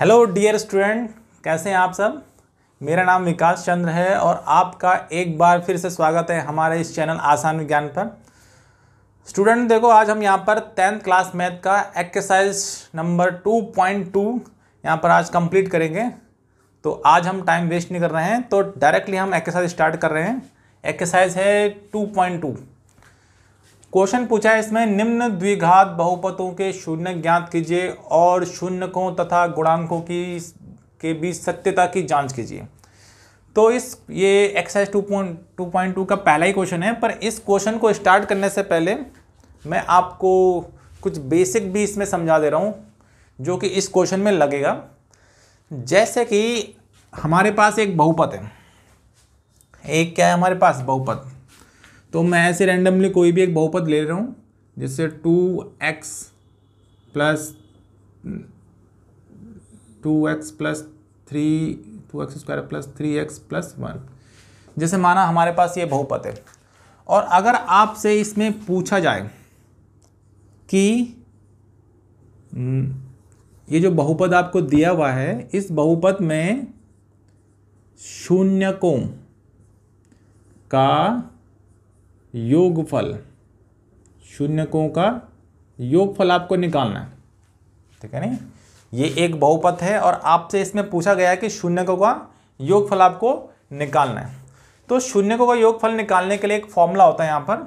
hello dear student कैसे हैं आप सब मेरा नाम विकास चंद्र है और आपका एक बार फिर से स्वागत है हमारे इस चैनल आसान विज्ञान पर स्टूडेंट देखो आज हम यहाँ पर टेंथ क्लास मैथ का exercise number two point two यहाँ पर आज कंप्लीट करेंगे तो आज हम टाइम वेस्ट नहीं कर रहे हैं तो डायरेक्टली हम एक्सरसाइज स्टार्ट कर रहे हैं एक्सरसाइज है टू पॉइंट टू क्वेश्चन पूछा है इसमें निम्न द्विघात बहुपतों के शून्य ज्ञात कीजिए और शून्यकों तथा गुणांकों की के बीच सत्यता की जांच कीजिए तो इस ये exercise two point two point two का पहला ही क्वेश्चन है पर इस क्वेश्चन को स्टार्ट करने से पहले मैं आपको कुछ बेसिक भी इसमें समझा दे रहा हूँ जो कि इस क्वेश्चन में लगेगा जैसे कि हमारे पास एक बहुपत है एक क्या है हमारे पास बहुपत तो मैं ऐसे रैंडमली कोई भी एक बहुपद ले रहा हूँ जैसे two x plus two x plus three two x square plus three x plus one जैसे माना हमारे पास ये बहुपद है और अगर आपसे इसमें पूछा जाए कि हम्म, ये जो बहुपद आपको दिया हुआ है इस बहुपद में शून्यकों का योगफल शून्यकों का योगफल आपको निकालना है ठीक है नहीं ये एक बहुपथ है और आपसे इसमें पूछा गया है कि शून्यकों का योगफल आपको निकालना है तो शून्यकों का योगफल निकालने के लिए एक फॉर्मूला होता है यहाँ पर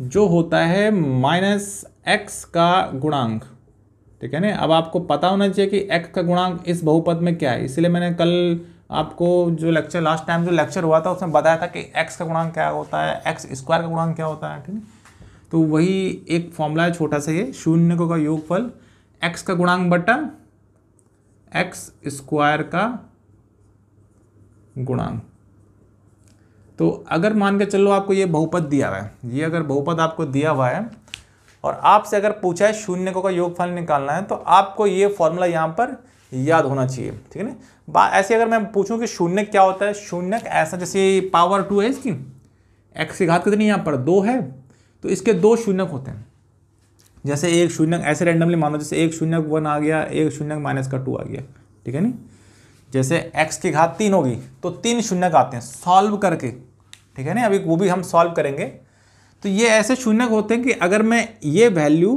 जो होता है माइनस एक्स का गुणांक ठीक है ना अब आपको पता होना चाहिए कि एक्स का गुणांक इस बहुपद में क्या है इसलिए मैंने कल आपको जो लेक्चर लास्ट टाइम जो लेक्चर हुआ था उसमें बताया था कि एक्स का गुणांक क्या होता है एक्स स्क्वायर का गुणांक क्या होता है ठीक है तो वही एक फॉर्मूला है छोटा सा ये शून्य को का योगफल एक्स का गुणांक बटा एक्स स्क्वायर का गुणांक तो अगर मान के चलो आपको ये बहुपद दिया हुआ है ये अगर बहुपद आपको दिया हुआ है और आपसे अगर पूछा है शून्य को का योगफल निकालना है तो आपको ये फॉर्मूला यहाँ पर याद होना चाहिए ठीक है ना बात ऐसे अगर मैं पूछूं कि शून्य क्या होता है शून्य ऐसा जैसे पावर टू है इसकी एक्स की घात कितनी यहाँ पर दो है तो इसके दो शून्यक होते हैं जैसे एक शून्य ऐसे रैंडमली मानो जैसे एक शून्य वन आ गया एक शून्य माइनस का टू आ गया ठीक है नी जैसे एक्स की घात तीन होगी तो तीन शून्यक आते हैं सॉल्व करके ठीक है ना अभी वो भी हम सॉल्व करेंगे तो ये ऐसे शून्य होते हैं कि अगर मैं ये वैल्यू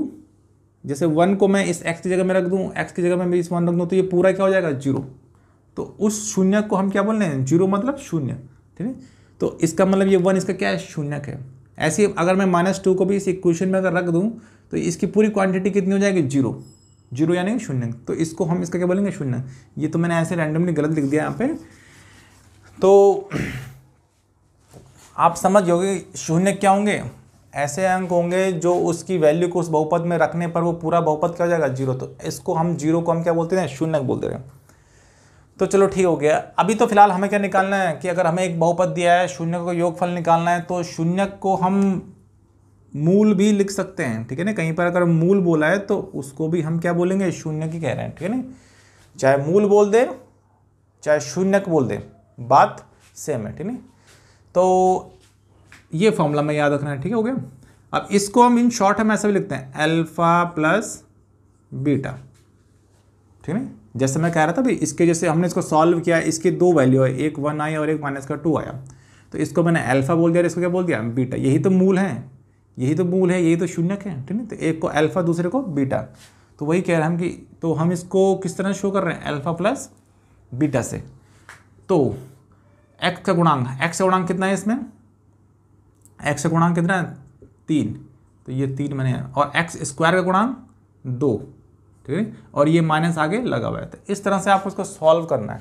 जैसे वन को मैं इस एक्स की जगह में रख दूँ एक्स की जगह में इस वन रख दूँ तो ये पूरा क्या हो जाएगा जीरो तो उस शून्य को हम क्या बोल रहे हैं जीरो मतलब शून्य ठीक है तो इसका मतलब ये वन इसका क्या है शून्यक है ऐसे अगर मैं माइनस टू को भी इस इक्वेशन में अगर रख दूँ तो इसकी पूरी क्वांटिटी कितनी हो जाएगी जीरो जीरो यानी शून्य तो इसको हम इसका क्या बोलेंगे शून्य ये तो मैंने ऐसे रैंडमली गलत लिख दिया यहाँ पे तो आप समझ जाओगे शून्य क्या होंगे ऐसे अंक होंगे जो उसकी वैल्यू को उस बहुपद में रखने पर वो पूरा बहुपद क्या हो जाएगा जीरो तो इसको हम जीरो को हम क्या बोलते हैं शून्य बोलते हैं तो चलो ठीक हो गया अभी तो फिलहाल हमें क्या निकालना है कि अगर हमें एक बहुपद दिया है शून्य को योगफल निकालना है तो शून्य को हम मूल भी लिख सकते हैं ठीक है ना कहीं पर अगर मूल बोला है तो उसको भी हम क्या बोलेंगे शून्य की कह रहे हैं ठीक है ना चाहे मूल बोल दे चाहे शून्य बोल दे बात सेम है ठीक है तो ये फॉर्मूला में याद रखना है ठीक है हो गया अब इसको हम इन शॉर्ट हम ऐसे भी लिखते हैं अल्फ़ा प्लस बीटा ठीक है जैसे मैं कह रहा था भाई इसके जैसे हमने इसको सॉल्व किया इसकी दो वैल्यू है एक वन आई और एक माइनस का टू आया तो इसको मैंने अल्फा बोल दिया इसको क्या बोल दिया बीटा यही तो मूल है यही तो मूल है यही तो शून्यक है ठीक है तो एक को अल्फा दूसरे को बीटा तो वही कह रहे हैं हम कि तो हम इसको किस तरह शो कर रहे हैं अल्फा प्लस बीटा से तो एक्स का गुणांक एक्स का गुणांक कितना है इसमें एक्स का गुणांक कितना है तीन तो ये तीन मैंने और एक्स स्क्वायर का गुणांक दो ठीक है और ये माइनस आगे लगा हुआ है तो इस तरह से आपको इसको सॉल्व करना है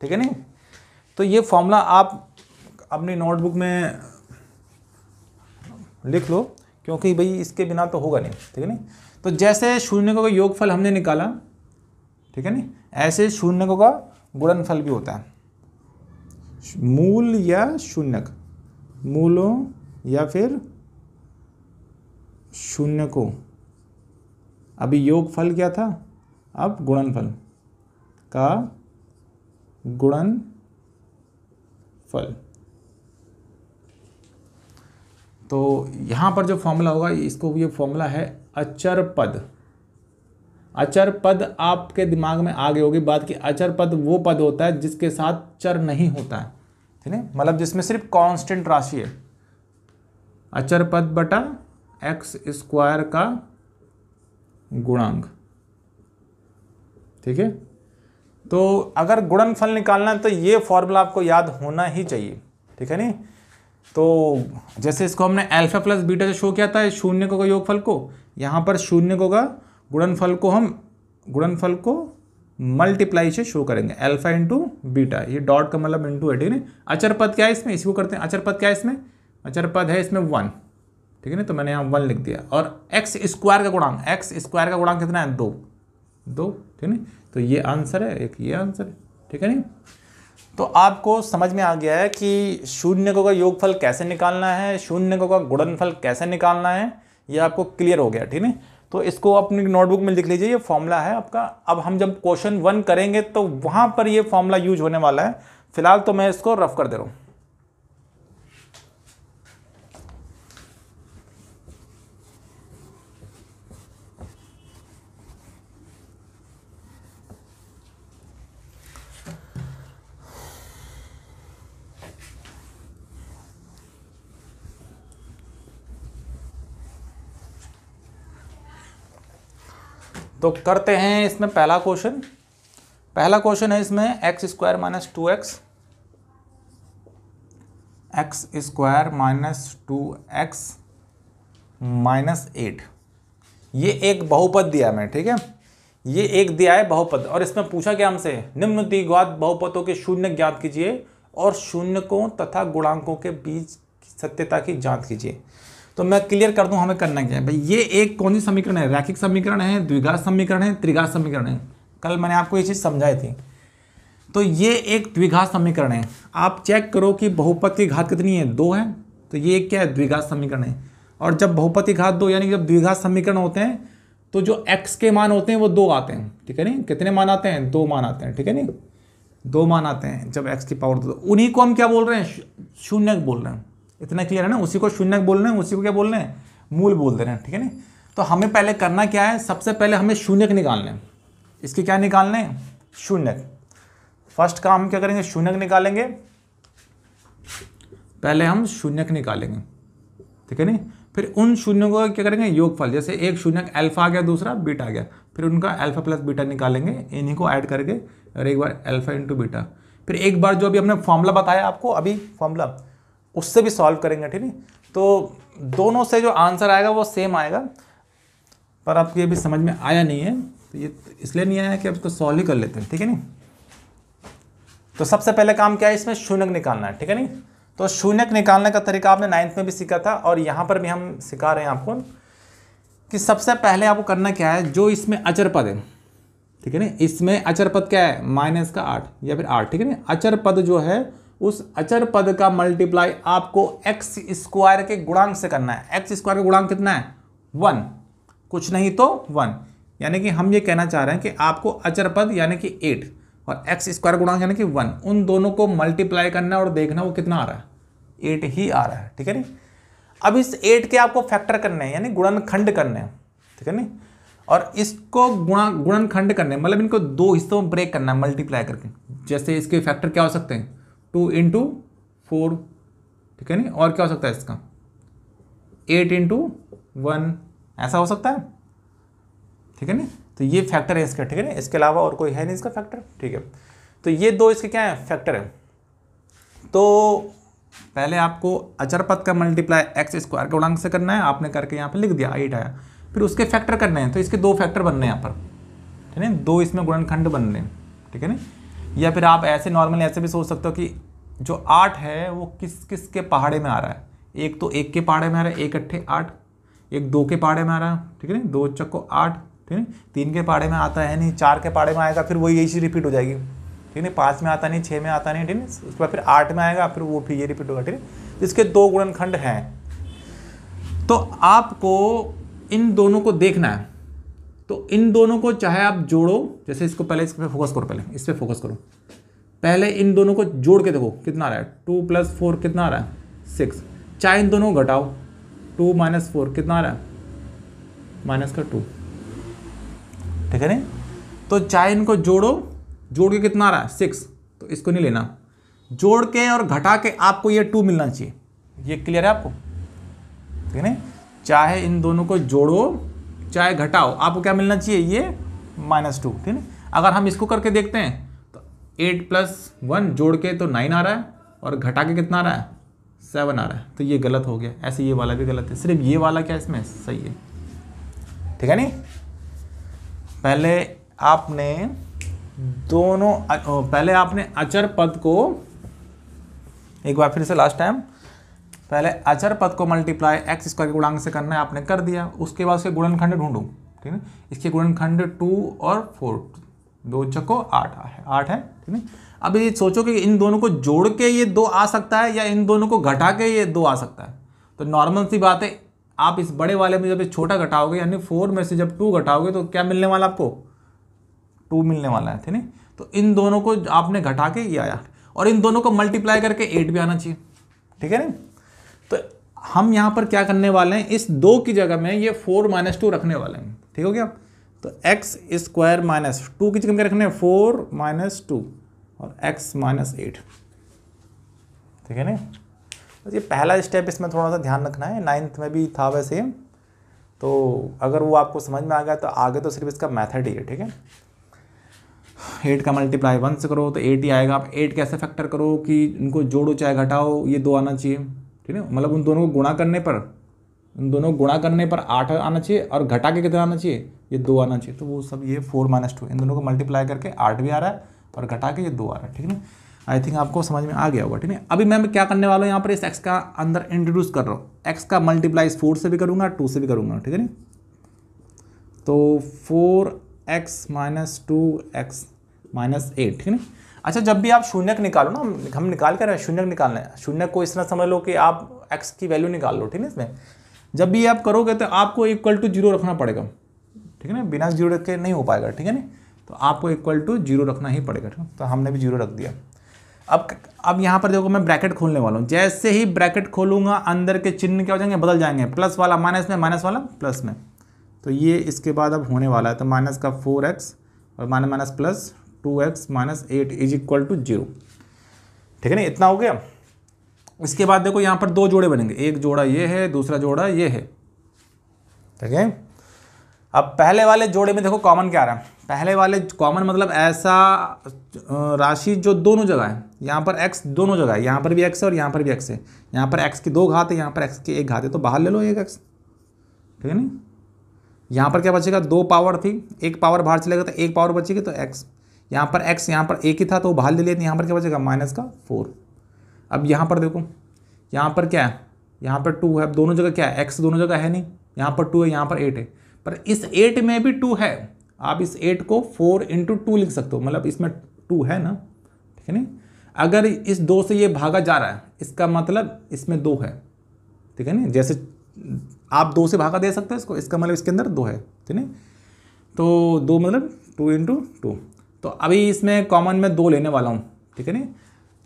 ठीक है नहीं तो ये फॉर्मूला आप अपनी नोटबुक में लिख लो क्योंकि भाई इसके बिना तो होगा नहीं ठीक है नहीं तो जैसे शून्य का योगफल हमने निकाला ठीक है नहीं ऐसे को का गुणनफल भी होता है मूल या शून्यक मूलों या फिर शून्यकों अभी योग फल क्या था अब गुणनफल का गुणन फल तो यहां पर जो फॉर्मूला होगा इसको ये फॉर्मूला है अचर पद अचर पद आपके दिमाग में आ गई होगी बात कि अचर पद वो पद होता है जिसके साथ चर नहीं होता है ठीक है मतलब जिसमें सिर्फ कांस्टेंट राशि है अचर पद बटा एक्स स्क्वायर का गुणांक ठीक है तो अगर गुणनफल निकालना है तो ये फॉर्मूला आपको याद होना ही चाहिए ठीक है नहीं तो जैसे इसको हमने अल्फा प्लस बीटा से शो किया था शून्य को का योगफल को यहाँ पर शून्य को का गुणनफल को हम गुणनफल को मल्टीप्लाई से शो करेंगे अल्फा इंटू बीटा ये डॉट का मतलब इंटू है ठीक है अचर पद क्या है इसमें इसी को करते हैं अचर पद क्या है इसमें अचर पद है इसमें वन ठीक है ना तो मैंने यहाँ वन लिख दिया और एक्स स्क्वायर का गुणांक एक्स स्क्वायर का गुणांक कितना है दो दो ठीक है ना तो ये आंसर है एक ये आंसर है ठीक है नहीं तो आपको समझ में आ गया है कि शून्य को का योगफल कैसे निकालना है शून्य को का गुणनफल कैसे निकालना है ये आपको क्लियर हो गया ठीक है तो इसको अपनी नोटबुक में लिख लीजिए ये फॉर्मूला है आपका अब हम जब क्वेश्चन वन करेंगे तो वहाँ पर ये फॉर्मूला यूज होने वाला है फिलहाल तो मैं इसको रफ कर दे रहा हूँ तो करते हैं इसमें पहला क्वेश्चन पहला क्वेश्चन है इसमें x square minus two x x square minus two x minus eight ये एक बहुपद दिया मैं ठीक है ये एक दिया है बहुपद और इसमें पूछा क्या हमसे निम्न द्विघात बहुपदों के शून्य ज्ञात कीजिए और शून्यकों तथा गुणांकों के बीच सत्यता की जांच कीजिए तो मैं क्लियर कर दूं हमें करना क्या है भाई ये एक कौन सी समीकरण है रैखिक समीकरण है द्विघात समीकरण है त्रिघात समीकरण है कल मैंने आपको ये चीज़ समझाई थी तो ये एक द्विघात समीकरण है आप चेक करो कि बहुपद की घात कितनी है दो है तो ये क्या है द्विघात समीकरण है और जब बहुपति घात दो यानी कि जब द्विघात समीकरण होते हैं तो जो एक्स के मान होते हैं वो दो आते हैं ठीक है नहीं कितने मान आते हैं दो मान आते हैं ठीक है नहीं दो मान आते हैं जब एक्स की पावर दो उन्हीं को हम क्या बोल रहे हैं शून्य बोल रहे हैं इतना क्लियर है ना उसी को शून्य रहे हैं उसी को क्या बोल रहे हैं मूल बोल दे रहे हैं ठीक है ना तो हमें पहले करना क्या है सबसे पहले हमें शून्यक निकालना है इसके क्या निकालने हैं शून्यक फर्स्ट काम हम क्या करेंगे शून्यक निकालेंगे पहले हम शून्यक निकालेंगे ठीक है नहीं फिर उन शून्यों को क्या करेंगे योगफल जैसे एक शून्यक अल्फा आ गया दूसरा बीटा आ गया फिर उनका अल्फा प्लस बीटा निकालेंगे इन्हीं को ऐड करके और एक बार अल्फा इंटू बीटा फिर एक बार जो अभी हमने फॉर्मूला बताया आपको अभी फॉर्मूला उससे भी सॉल्व करेंगे ठीक है तो दोनों से जो आंसर आएगा वो सेम आएगा पर आपको ये भी समझ में आया नहीं है तो ये इसलिए नहीं आया कि अब सॉल्व तो ही कर लेते हैं ठीक है नहीं तो सबसे पहले काम क्या है इसमें शून्यक निकालना है ठीक है नहीं तो शून्यक निकालने का तरीका आपने नाइन्थ में भी सीखा था और यहाँ पर भी हम सिखा रहे हैं आपको कि सबसे पहले आपको करना क्या है जो इसमें अचर पद है ठीक है ना इसमें अचर पद क्या है माइनस का आठ या फिर आठ ठीक है ना अचर पद जो है उस अचर पद का मल्टीप्लाई आपको एक्स स्क्वायर के गुणांक से करना है एक्स स्क्वायर का गुणांक कितना है वन कुछ नहीं तो वन यानी कि हम ये कहना चाह रहे हैं कि आपको अचर पद यानी कि एट और एक्स स्क्वायर गुणांक यानी कि वन उन दोनों को मल्टीप्लाई करना और देखना वो कितना आ रहा है एट ही आ रहा है ठीक है नी अब इस एट के आपको फैक्टर करने हैं यानी गुणनखंड करने हैं ठीक है नी और इसको गुणा गुणनखंड करने मतलब इनको दो हिस्सों में ब्रेक करना है मल्टीप्लाई करके जैसे इसके फैक्टर क्या हो सकते हैं टू इंटू फोर ठीक है नहीं और क्या हो सकता है इसका एट इंटू वन ऐसा हो सकता है ठीक है नहीं तो ये फैक्टर है इसका ठीक है ना इसके अलावा और कोई है नहीं इसका फैक्टर ठीक है तो ये दो इसके क्या है फैक्टर है तो पहले आपको अचर पद का मल्टीप्लाई एक्स स्क्वायर के गुणांक से करना है आपने करके यहाँ पर लिख दिया एट आया फिर उसके फैक्टर करने हैं तो इसके दो फैक्टर बनने हैं यहाँ पर ठीक है दो इसमें गुणनखंड बनने हैं ठीक है ना या फिर आप ऐसे नॉर्मल ऐसे भी सोच सकते हो कि जो आठ है वो किस किस के पहाड़े में आ रहा है एक तो एक के पहाड़े में आ रहा है एक अट्ठे आठ एक दो के पहाड़े में आ रहा है ठीक है ना दो चक्को आठ ठीक है तीन के पहाड़े में आता है नहीं चार के पहाड़े में आएगा फिर वही यही चीज़ रिपीट हो जाएगी ठीक है पाँच में आता नहीं छः में आता नहीं ठीक है उसके बाद फिर आठ में आएगा फिर वो फिर ये रिपीट होगा ठीक है तो इसके दो गुणनखंड हैं तो आपको इन दोनों को देखना है तो इन दोनों को चाहे आप जोड़ो जैसे इसको पहले इस पर फोकस करो पहले इस पर फोकस करो पहले इन दोनों को जोड़ के देखो कितना आ रहा है टू प्लस फोर कितना आ रहा है सिक्स चाहे इन दोनों घटाओ टू माइनस फोर कितना आ रहा है माइनस का टू ठीक है नहीं तो चाहे इनको जोड़ो जोड़ के कितना आ रहा है सिक्स तो इसको नहीं लेना जोड़ के और घटा के आपको ये टू मिलना चाहिए ये क्लियर है आपको ठीक है नहीं चाहे इन दोनों को जोड़ो चाहे घटाओ आपको क्या मिलना चाहिए ये माइनस टू ठीक है अगर हम इसको करके देखते हैं एट प्लस वन जोड़ के तो नाइन आ रहा है और घटा के कितना आ रहा है सेवन आ रहा है तो ये गलत हो गया ऐसे ये वाला भी गलत है सिर्फ ये वाला क्या इसमें सही है ठीक है नहीं पहले आपने दोनों पहले आपने अचर पद को एक बार फिर से लास्ट टाइम पहले अचर पद को मल्टीप्लाई एक्स स्क्वायर के गुणांक से करना है आपने कर दिया उसके बाद उसके गुणनखंड ढूंढूं ठीक है इसके गुणनखंड टू और फोर दो चको आठ है आठ है ठीक है अब ये सोचो कि इन दोनों को जोड़ के ये दो आ सकता है या इन दोनों को घटा के ये दो आ सकता है तो नॉर्मल सी बात है आप इस बड़े वाले में जब ये छोटा घटाओगे यानी फोर में से जब टू घटाओगे तो क्या मिलने वाला आपको टू मिलने वाला है ठीक है तो इन दोनों को आपने घटा के ये आया और इन दोनों को मल्टीप्लाई करके एट भी आना चाहिए ठीक है ना तो हम यहाँ पर क्या करने वाले हैं इस दो की जगह में ये फोर माइनस टू रखने वाले हैं ठीक हो गया तो एक्स स्क्वायर माइनस टू की जगह क्या रखना है फोर माइनस टू और एक्स माइनस एट ठीक है ना तो ये पहला स्टेप इसमें थोड़ा सा ध्यान रखना है नाइन्थ में भी था वैसे तो अगर वो आपको समझ में आ गया तो आगे तो सिर्फ इसका मैथड ही है ठीक है एट का मल्टीप्लाई वन से करो तो एट ही आएगा आप एट कैसे फैक्टर करो कि इनको जोड़ो चाहे घटाओ ये दो आना चाहिए ठीक है मतलब उन दोनों को गुणा करने पर इन दोनों गुणा करने पर आठ आना चाहिए और घटा के कितना आना चाहिए ये दो आना चाहिए तो वो सब ये फोर माइनस टू इन दोनों को मल्टीप्लाई करके आठ भी आ रहा है और घटा के ये दो आ रहा है ठीक है ना आई थिंक आपको समझ में आ गया होगा ठीक है अभी मैं क्या करने वाला हूँ यहाँ पर इस एक्स का अंदर इंट्रोड्यूस कर रहा हूँ एक्स का मल्टीप्लाई फोर से भी करूँगा टू से भी करूँगा ठीक है ना तो four x minus two x minus eight ठीक है ना अच्छा जब भी आप शून्यक निकालो ना हम निकाल कर रहे हैं शून्यक निकालना है शून्यक को इस तरह समझ लो कि आप एक्स की वैल्यू निकाल लो ठीक है इसमें जब भी आप करोगे तो आपको इक्वल टू जीरो रखना पड़ेगा ठीक है ना बिना जीरो रख के नहीं हो पाएगा ठीक है ना तो आपको इक्वल टू जीरो रखना ही पड़ेगा ठीक तो हमने भी जीरो रख दिया अब अब यहाँ पर देखो मैं ब्रैकेट खोलने वाला हूँ जैसे ही ब्रैकेट खोलूंगा अंदर के चिन्ह क्या हो जाएंगे बदल जाएंगे प्लस वाला माइनस में माइनस वाला प्लस में तो ये इसके बाद अब होने वाला है तो माइनस का फोर एक्स और minus minus plus two x minus eight is equal to zero ठीक है ना इतना हो गया इसके बाद देखो यहाँ पर दो जोड़े बनेंगे एक जोड़ा ये है दूसरा जोड़ा ये है ठीक है अब पहले वाले जोड़े में देखो कॉमन क्या आ रहा है पहले वाले कॉमन मतलब ऐसा राशि जो दोनों जगह है यहाँ पर एक्स दोनों जगह है यहाँ पर भी एक्स है और यहाँ पर भी एक्स है यहाँ पर एक्स की दो घात है यहाँ पर एक्स की एक घात है तो बाहर ले लो एक एक्स ठीक है ना यहाँ पर क्या बचेगा दो पावर थी एक पावर बाहर चलेगा तो एक पावर बचेगी तो एक्स यहाँ पर एक्स यहाँ पर एक ही था तो वो बाहर ले लेते यहाँ पर क्या बचेगा माइनस का फोर अब यहाँ पर देखो यहाँ पर क्या है यहाँ पर टू है अब दोनों जगह क्या है एक्स दोनों जगह है नहीं यहाँ पर टू है यहाँ पर एट है पर इस एट में भी टू है आप इस एट को फोर इंटू टू लिख सकते हो मतलब इसमें टू है ना ठीक है नहीं अगर इस दो से ये भागा जा रहा है इसका मतलब इसमें दो है ठीक है नहीं जैसे आप दो से भागा दे सकते हो इसको इसका मतलब इसके अंदर दो है ठीक है तो दो मतलब टू इंटू टू तो अभी इसमें कॉमन में दो लेने वाला हूँ ठीक है नहीं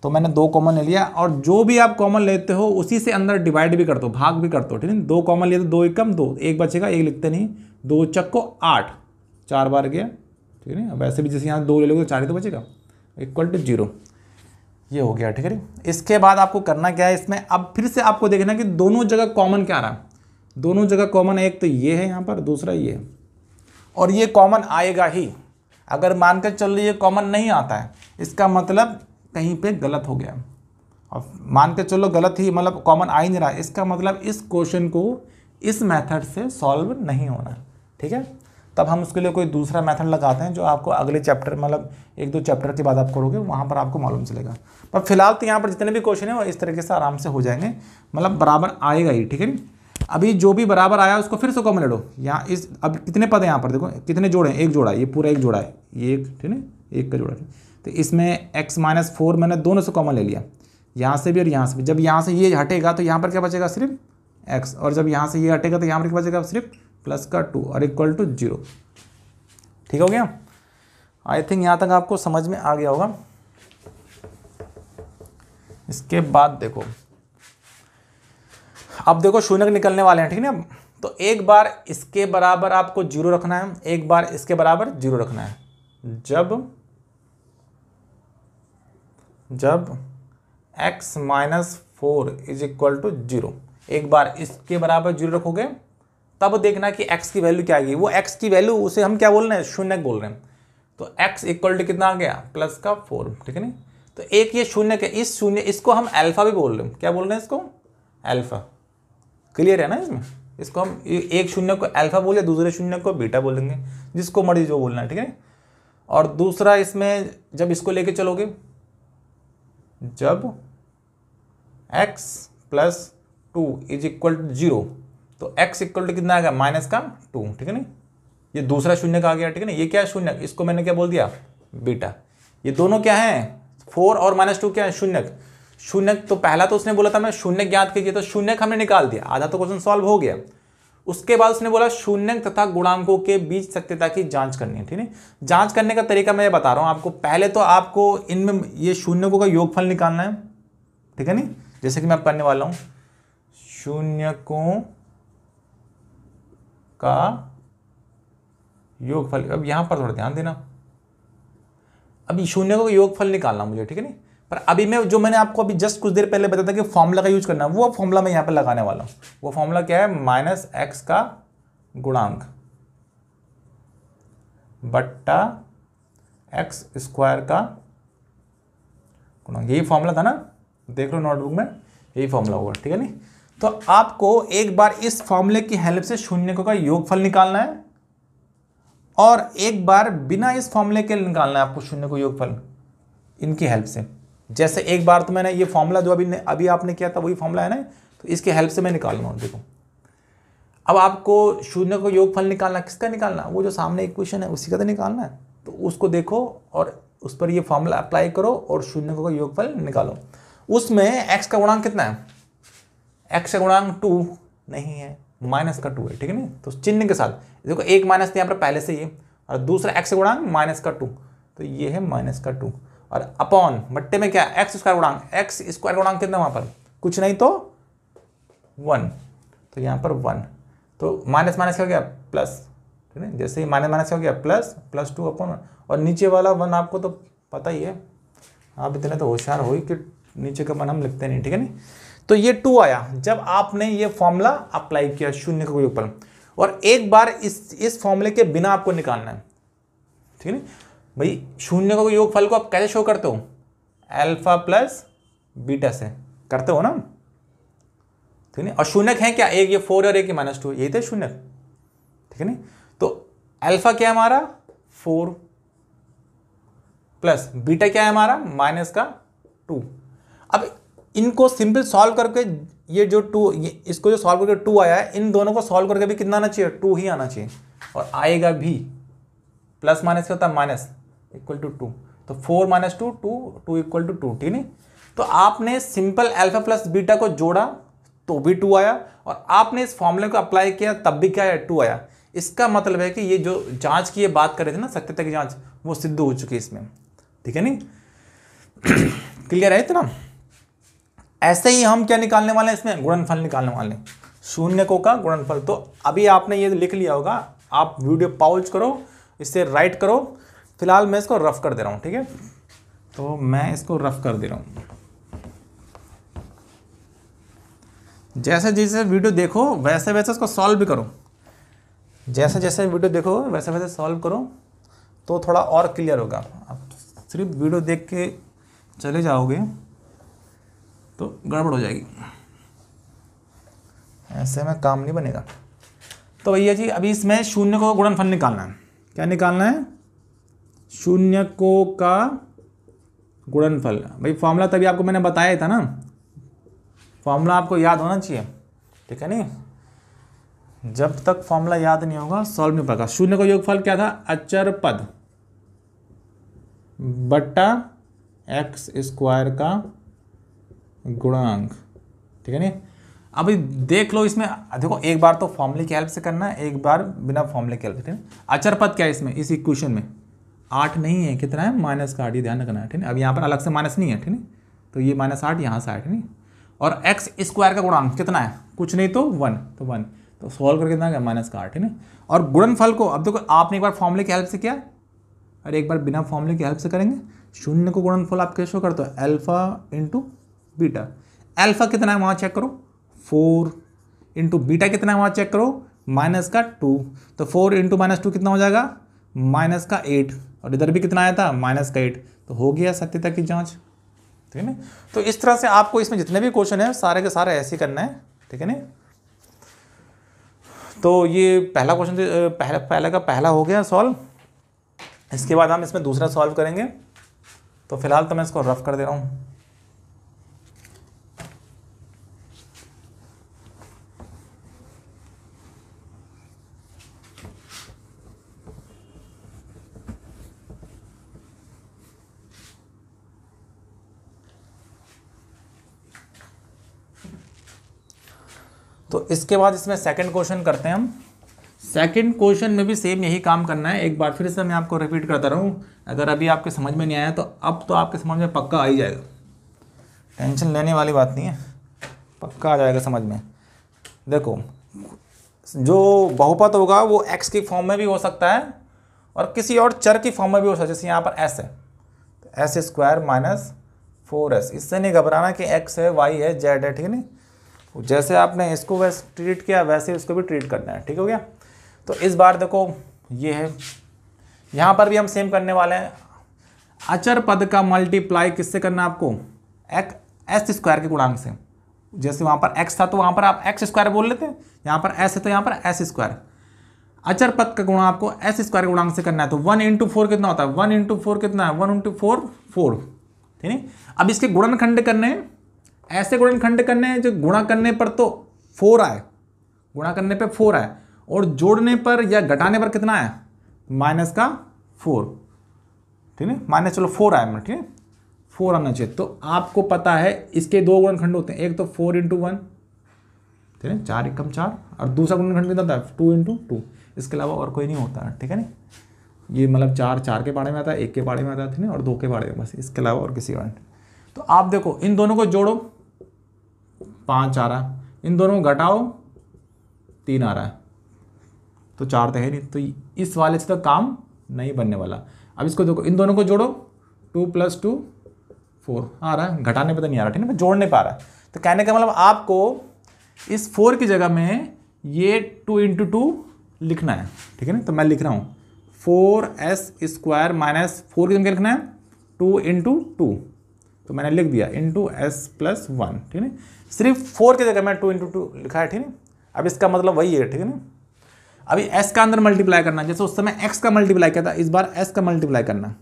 तो मैंने दो कॉमन ले लिया और जो भी आप कॉमन लेते हो उसी से अंदर डिवाइड भी कर दो भाग भी कर दो ठीक है दो कॉमन लिए तो दो एक कम दो एक बचेगा एक लिखते नहीं दो चक्को आठ चार बार गया ठीक है वैसे भी जैसे यहाँ दो ले लोगे तो चार ही तो बचेगा इक्वल टू जीरो ये हो गया ठीक है इसके बाद आपको करना क्या है इसमें अब फिर से आपको देखना कि दोनों जगह कॉमन क्या रहा है दोनों जगह कॉमन एक तो ये है यहाँ पर दूसरा ये है और ये कॉमन आएगा ही अगर मानकर चल रही ये कॉमन नहीं आता है इसका मतलब कहीं पे गलत हो गया और मान के चलो गलत ही मतलब कॉमन आ ही नहीं रहा इसका मतलब इस क्वेश्चन को इस मेथड से सॉल्व नहीं होना ठीक है तब हम उसके लिए कोई दूसरा मेथड लगाते हैं जो आपको अगले चैप्टर मतलब एक दो चैप्टर के बाद आप करोगे वहाँ पर आपको मालूम चलेगा पर फिलहाल तो यहाँ पर जितने भी क्वेश्चन हैं वो इस तरीके से आराम से हो जाएंगे मतलब बराबर आएगा ही ठीक है अभी जो भी बराबर आया उसको फिर से कॉमन ले लो यहाँ इस अब कितने पद हैं यहाँ पर देखो कितने जोड़े हैं एक जोड़ा है ये पूरा एक जोड़ा है ये एक ठीक है एक का जोड़ा है तो इसमें एक्स माइनस फोर मैंने दोनों से कॉमन ले लिया यहाँ से भी और यहाँ से भी जब यहाँ से ये हटेगा तो यहाँ पर क्या बचेगा सिर्फ एक्स और जब यहाँ से ये हटेगा तो यहाँ पर क्या बचेगा सिर्फ प्लस का टू और इक्वल टू जीरो ठीक हो गया आई थिंक यहाँ तक आपको समझ में आ गया होगा इसके बाद देखो अब देखो शून्य निकलने वाले हैं ठीक है ना तो एक बार इसके बराबर आपको जीरो रखना है एक बार इसके बराबर जीरो रखना है जब जब x minus four is equal to zero एक बार इसके बराबर जीरो रखोगे तब देखना कि x की वैल्यू क्या आएगी वो x की वैल्यू उसे हम क्या बोल रहे हैं शून्य बोल रहे हैं तो x इक्वल टू कितना आ गया प्लस का फोर ठीक है नहीं तो एक ये शून्य के इस शून्य इसको हम अल्फा भी बोल रहे हैं क्या बोल रहे हैं इसको अल्फा क्लियर है ना इसमें इसको हम एक शून्य को अल्फा बोले दूसरे शून्य को बीटा बोलेंगे जिसको मर्जी जो बोलना है ठीक है और दूसरा इसमें जब इसको लेके चलोगे जब x plus two is equal to zero तो x इक्वल टू कितना आ गया माइनस का टू ठीक है ना ये दूसरा शून्य का आ गया ठीक है ना ये क्या शून्य इसको मैंने क्या बोल दिया बीटा ये दोनों क्या हैं फोर और माइनस टू क्या है शून्य शून्य तो पहला तो उसने बोला था मैं शून्य ज्ञात कीजिए तो शून्यक हमने निकाल दिया आधा तो क्वेश्चन सॉल्व हो गया उसके बाद उसने बोला शून्य तथा गुणांकों के बीच सत्यता की जांच करनी है ठीक है जांच करने का तरीका मैं बता रहा हूँ आपको पहले तो आपको इनमें ये शून्यकों का योगफल निकालना है ठीक है नहीं जैसे कि मैं करने वाला हूँ शून्यकों का योगफल अब यहाँ पर थोड़ा ध्यान देना अब शून्यकों का योगफल निकालना मुझे ठीक है नहीं पर अभी मैं जो मैंने आपको अभी जस्ट कुछ देर पहले बताया था कि फॉर्मूला का यूज करना है वो फॉर्मूला मैं यहाँ पर लगाने वाला हूँ वो फॉर्मूला क्या है माइनस एक्स का गुणांक बट्टा एक्स स्क्वायर का गुणांक यही फॉर्मूला था ना देख लो नोटबुक में यही फॉर्मूला होगा ठीक है नहीं तो आपको एक बार इस फॉर्मूले की हेल्प से शून्य का योगफल निकालना है और एक बार बिना इस फॉर्मूले के निकालना है आपको शून्य को योगफल इनकी हेल्प से जैसे एक बार तो मैंने ये फॉर्मूला जो अभी ने, अभी आपने किया था वही फॉर्मूला है ना तो इसके हेल्प से मैं निकाल रहा देखो अब आपको शून्य को योगफल निकालना किसका निकालना वो जो सामने एक क्वेश्चन है उसी का तो निकालना है तो उसको देखो और उस पर ये फॉर्मूला अप्लाई करो और शून्य का योगफल निकालो उसमें एक्स का गुणांक कितना है एक्स का गुणांक टू नहीं है माइनस का टू है ठीक है ना तो चिन्ह के साथ देखो एक माइनस तो यहाँ पर पहले से ये और दूसरा एक्स का गुणांक माइनस का टू तो ये है माइनस का टू और अपॉन बट्टे में क्या एक्स स्क्वायर गुणांक एक्स स्क्वायर गुणांक कितना वहाँ पर कुछ नहीं तो वन तो यहाँ पर वन तो माइनस माइनस क्या हो गया प्लस ठीक है जैसे ही माइनस माइनस क्या हो गया प्लस प्लस टू अपॉन और नीचे वाला वन आपको तो पता ही है आप इतने तो होशियार हो ही कि नीचे का वन हम लिखते नहीं ठीक है नहीं तो ये टू आया जब आपने ये फॉर्मूला अप्लाई किया शून्य के ऊपर और एक बार इस इस फॉर्मूले के बिना आपको निकालना है ठीक है भाई शून्य को योग फल को आप कैसे शो करते हो अल्फा प्लस बीटा से करते हो ना ठीक तो है और शून्यक है क्या एक ये फोर और एक ये माइनस टू यही थे तो शून्यक ठीक है नहीं तो अल्फा क्या है हमारा फोर प्लस बीटा क्या है हमारा माइनस का टू अब इनको सिंपल सॉल्व करके ये जो टू ये इसको जो सॉल्व करके टू आया है इन दोनों को सॉल्व करके भी कितना आना चाहिए टू ही आना चाहिए और आएगा भी प्लस माइनस क्या होता है माइनस इक्वल टू टू तो four minus two two two equal to two ठीक नहीं तो आपने सिंपल अल्फा प्लस बीटा को जोड़ा तो भी टू आया और आपने इस फॉर्मूले को अप्लाई किया तब भी क्या है टू आया इसका मतलब है कि ये जो जांच की ये बात कर रहे थे ना सत्यता की जांच वो सिद्ध हो चुकी है इसमें ठीक है नहीं क्लियर है इतना ऐसे ही हम क्या निकालने वाले हैं इसमें गुणनफल निकालने वाले हैं शून्य को का गुणनफल तो अभी आपने ये लिख लिया होगा आप वीडियो पॉज करो इसे राइट करो फिलहाल मैं इसको रफ़ कर दे रहा हूँ ठीक है तो मैं इसको रफ़ कर दे रहा हूँ जैसे जैसे वीडियो देखो वैसे वैसे इसको सॉल्व भी करो जैसे जैसे वीडियो देखो वैसे वैसे सॉल्व करो तो थोड़ा और क्लियर होगा आप सिर्फ वीडियो देख के चले जाओगे तो गड़बड़ हो जाएगी ऐसे में काम नहीं बनेगा तो भैया जी अभी इसमें शून्य को गुणनफल निकालना है क्या निकालना है शून्य को का गुणनफल भाई फॉर्मूला तभी आपको मैंने बताया था ना फॉर्मूला आपको याद होना चाहिए ठीक है नहीं जब तक फॉर्मूला याद नहीं होगा सॉल्व नहीं पड़ेगा शून्य का योगफल क्या था अचर पद बट्टा एक्स स्क्वायर का गुणांक ठीक है नहीं अभी देख लो इसमें देखो एक बार तो फॉर्मूले की हेल्प से करना है एक बार बिना फॉर्मूले की हेल्प से ठीक है अचर पद क्या है इसमें इस इक्वेशन में आठ नहीं है कितना है माइनस का आठ ये ध्यान रखना है ठीक है अब यहाँ पर अलग से माइनस नहीं है ठीक है तो ये माइनस आठ यहाँ से आठ है और एक्स स्क्वायर का गुणांक कितना है कुछ नहीं तो वन तो वन तो सॉल्व करके कितना माइनस का आठ है ना और गुणनफल को अब देखो तो आपने एक बार फॉर्मूले की हेल्प से किया और एक बार बिना फॉर्मूले की हेल्प से करेंगे शून्य को गुणनफल आप कैसे करते हो एल्फा इंटू बीटा एल्फा कितना है वहाँ चेक करो फोर इंटू बीटा कितना है वहाँ चेक करो माइनस का टू तो फोर इंटू माइनस टू कितना हो जाएगा माइनस का एट और इधर भी कितना आया था माइनस का एट तो हो गया सत्यता की जाँच ठीक है ना तो इस तरह से आपको इसमें जितने भी क्वेश्चन हैं सारे के सारे ऐसे करना है ठीक है ना तो ये पहला क्वेश्चन तो, पहला पहला का पहला हो गया सॉल्व इसके बाद हम इसमें दूसरा सॉल्व करेंगे तो फिलहाल तो मैं इसको रफ कर दे रहा हूँ तो इसके बाद इसमें सेकंड क्वेश्चन करते हैं हम सेकंड क्वेश्चन में भी सेम यही काम करना है एक बार फिर से मैं आपको रिपीट करता रहूँ अगर अभी आपके समझ में नहीं आया तो अब तो आपके समझ में पक्का आ ही जाएगा टेंशन लेने वाली बात नहीं है पक्का आ जाएगा समझ में देखो जो बहुपत होगा वो एक्स की फॉर्म में भी हो सकता है और किसी और चर की फॉर्म में भी हो सकता है जैसे यहाँ पर एस है s square minus four s इससे नहीं घबराना कि एक्स है वाई है जेड है ठीक है नहीं जैसे आपने इसको वैसे ट्रीट किया वैसे उसको भी ट्रीट करना है ठीक हो गया तो इस बार देखो ये है यहाँ पर भी हम सेम करने वाले हैं अचर पद का मल्टीप्लाई किससे करना है आपको एक एस स्क्वायर के गुणांक से जैसे वहाँ पर एक्स था तो वहाँ पर आप एक्स स्क्वायर बोल लेते हैं यहाँ पर एस है तो यहाँ पर एस स्क्वायर अचर पद का गुणा आपको एस स्क्वायर गुणांक से करना है तो वन इंटू फोर कितना होता है वन इंटू फोर कितना है वन इंटू फोर फोर ठीक है अब इसके गुणनखंड करने हैं ऐसे गुणनखंड करने हैं जो गुणा करने पर तो फोर आए गुणा करने पर फोर आए और जोड़ने पर या घटाने पर कितना आया माइनस का फोर ठीक है माइनस चलो फोर आया ठीक है फोर आना चाहिए तो आपको पता है इसके दो गुणनखंड होते हैं एक तो फोर इंटू वन ठीक है चार एकम चार और दूसरा गुणनखंड कितना होता है टू इंटू टू इसके अलावा और कोई नहीं होता है ठीक है ना ये मतलब चार चार के बारे में आता है एक के बारे में आता है ठीक है और दो के बारे में बस इसके अलावा और किसी में तो आप देखो इन दोनों को जोड़ो पाँच आ रहा है इन दोनों घटाओ तीन आ रहा है तो चार तो है नहीं तो इस वाले से तो काम नहीं बनने वाला अब इसको देखो इन दोनों को जोड़ो टू प्लस टू फोर आ रहा है घटाने पर तो नहीं आ रहा ठीक है जोड़ नहीं पा रहा है तो कहने का मतलब आपको इस फोर की जगह में ये टू इंटू टू लिखना है ठीक है ना तो मैं लिख रहा हूँ four s square minus four की जगह लिखना है टू इंटू टू तो मैंने लिख दिया इंटू एस प्लस वन ठीक है सिर्फ फोर की जगह मैं टू इंटू टू लिखा है ठीक है अब इसका मतलब वही है ठीक है ना अभी एस का अंदर मल्टीप्लाई करना जैसे उस समय एक्स का मल्टीप्लाई किया था इस बार एस का मल्टीप्लाई करना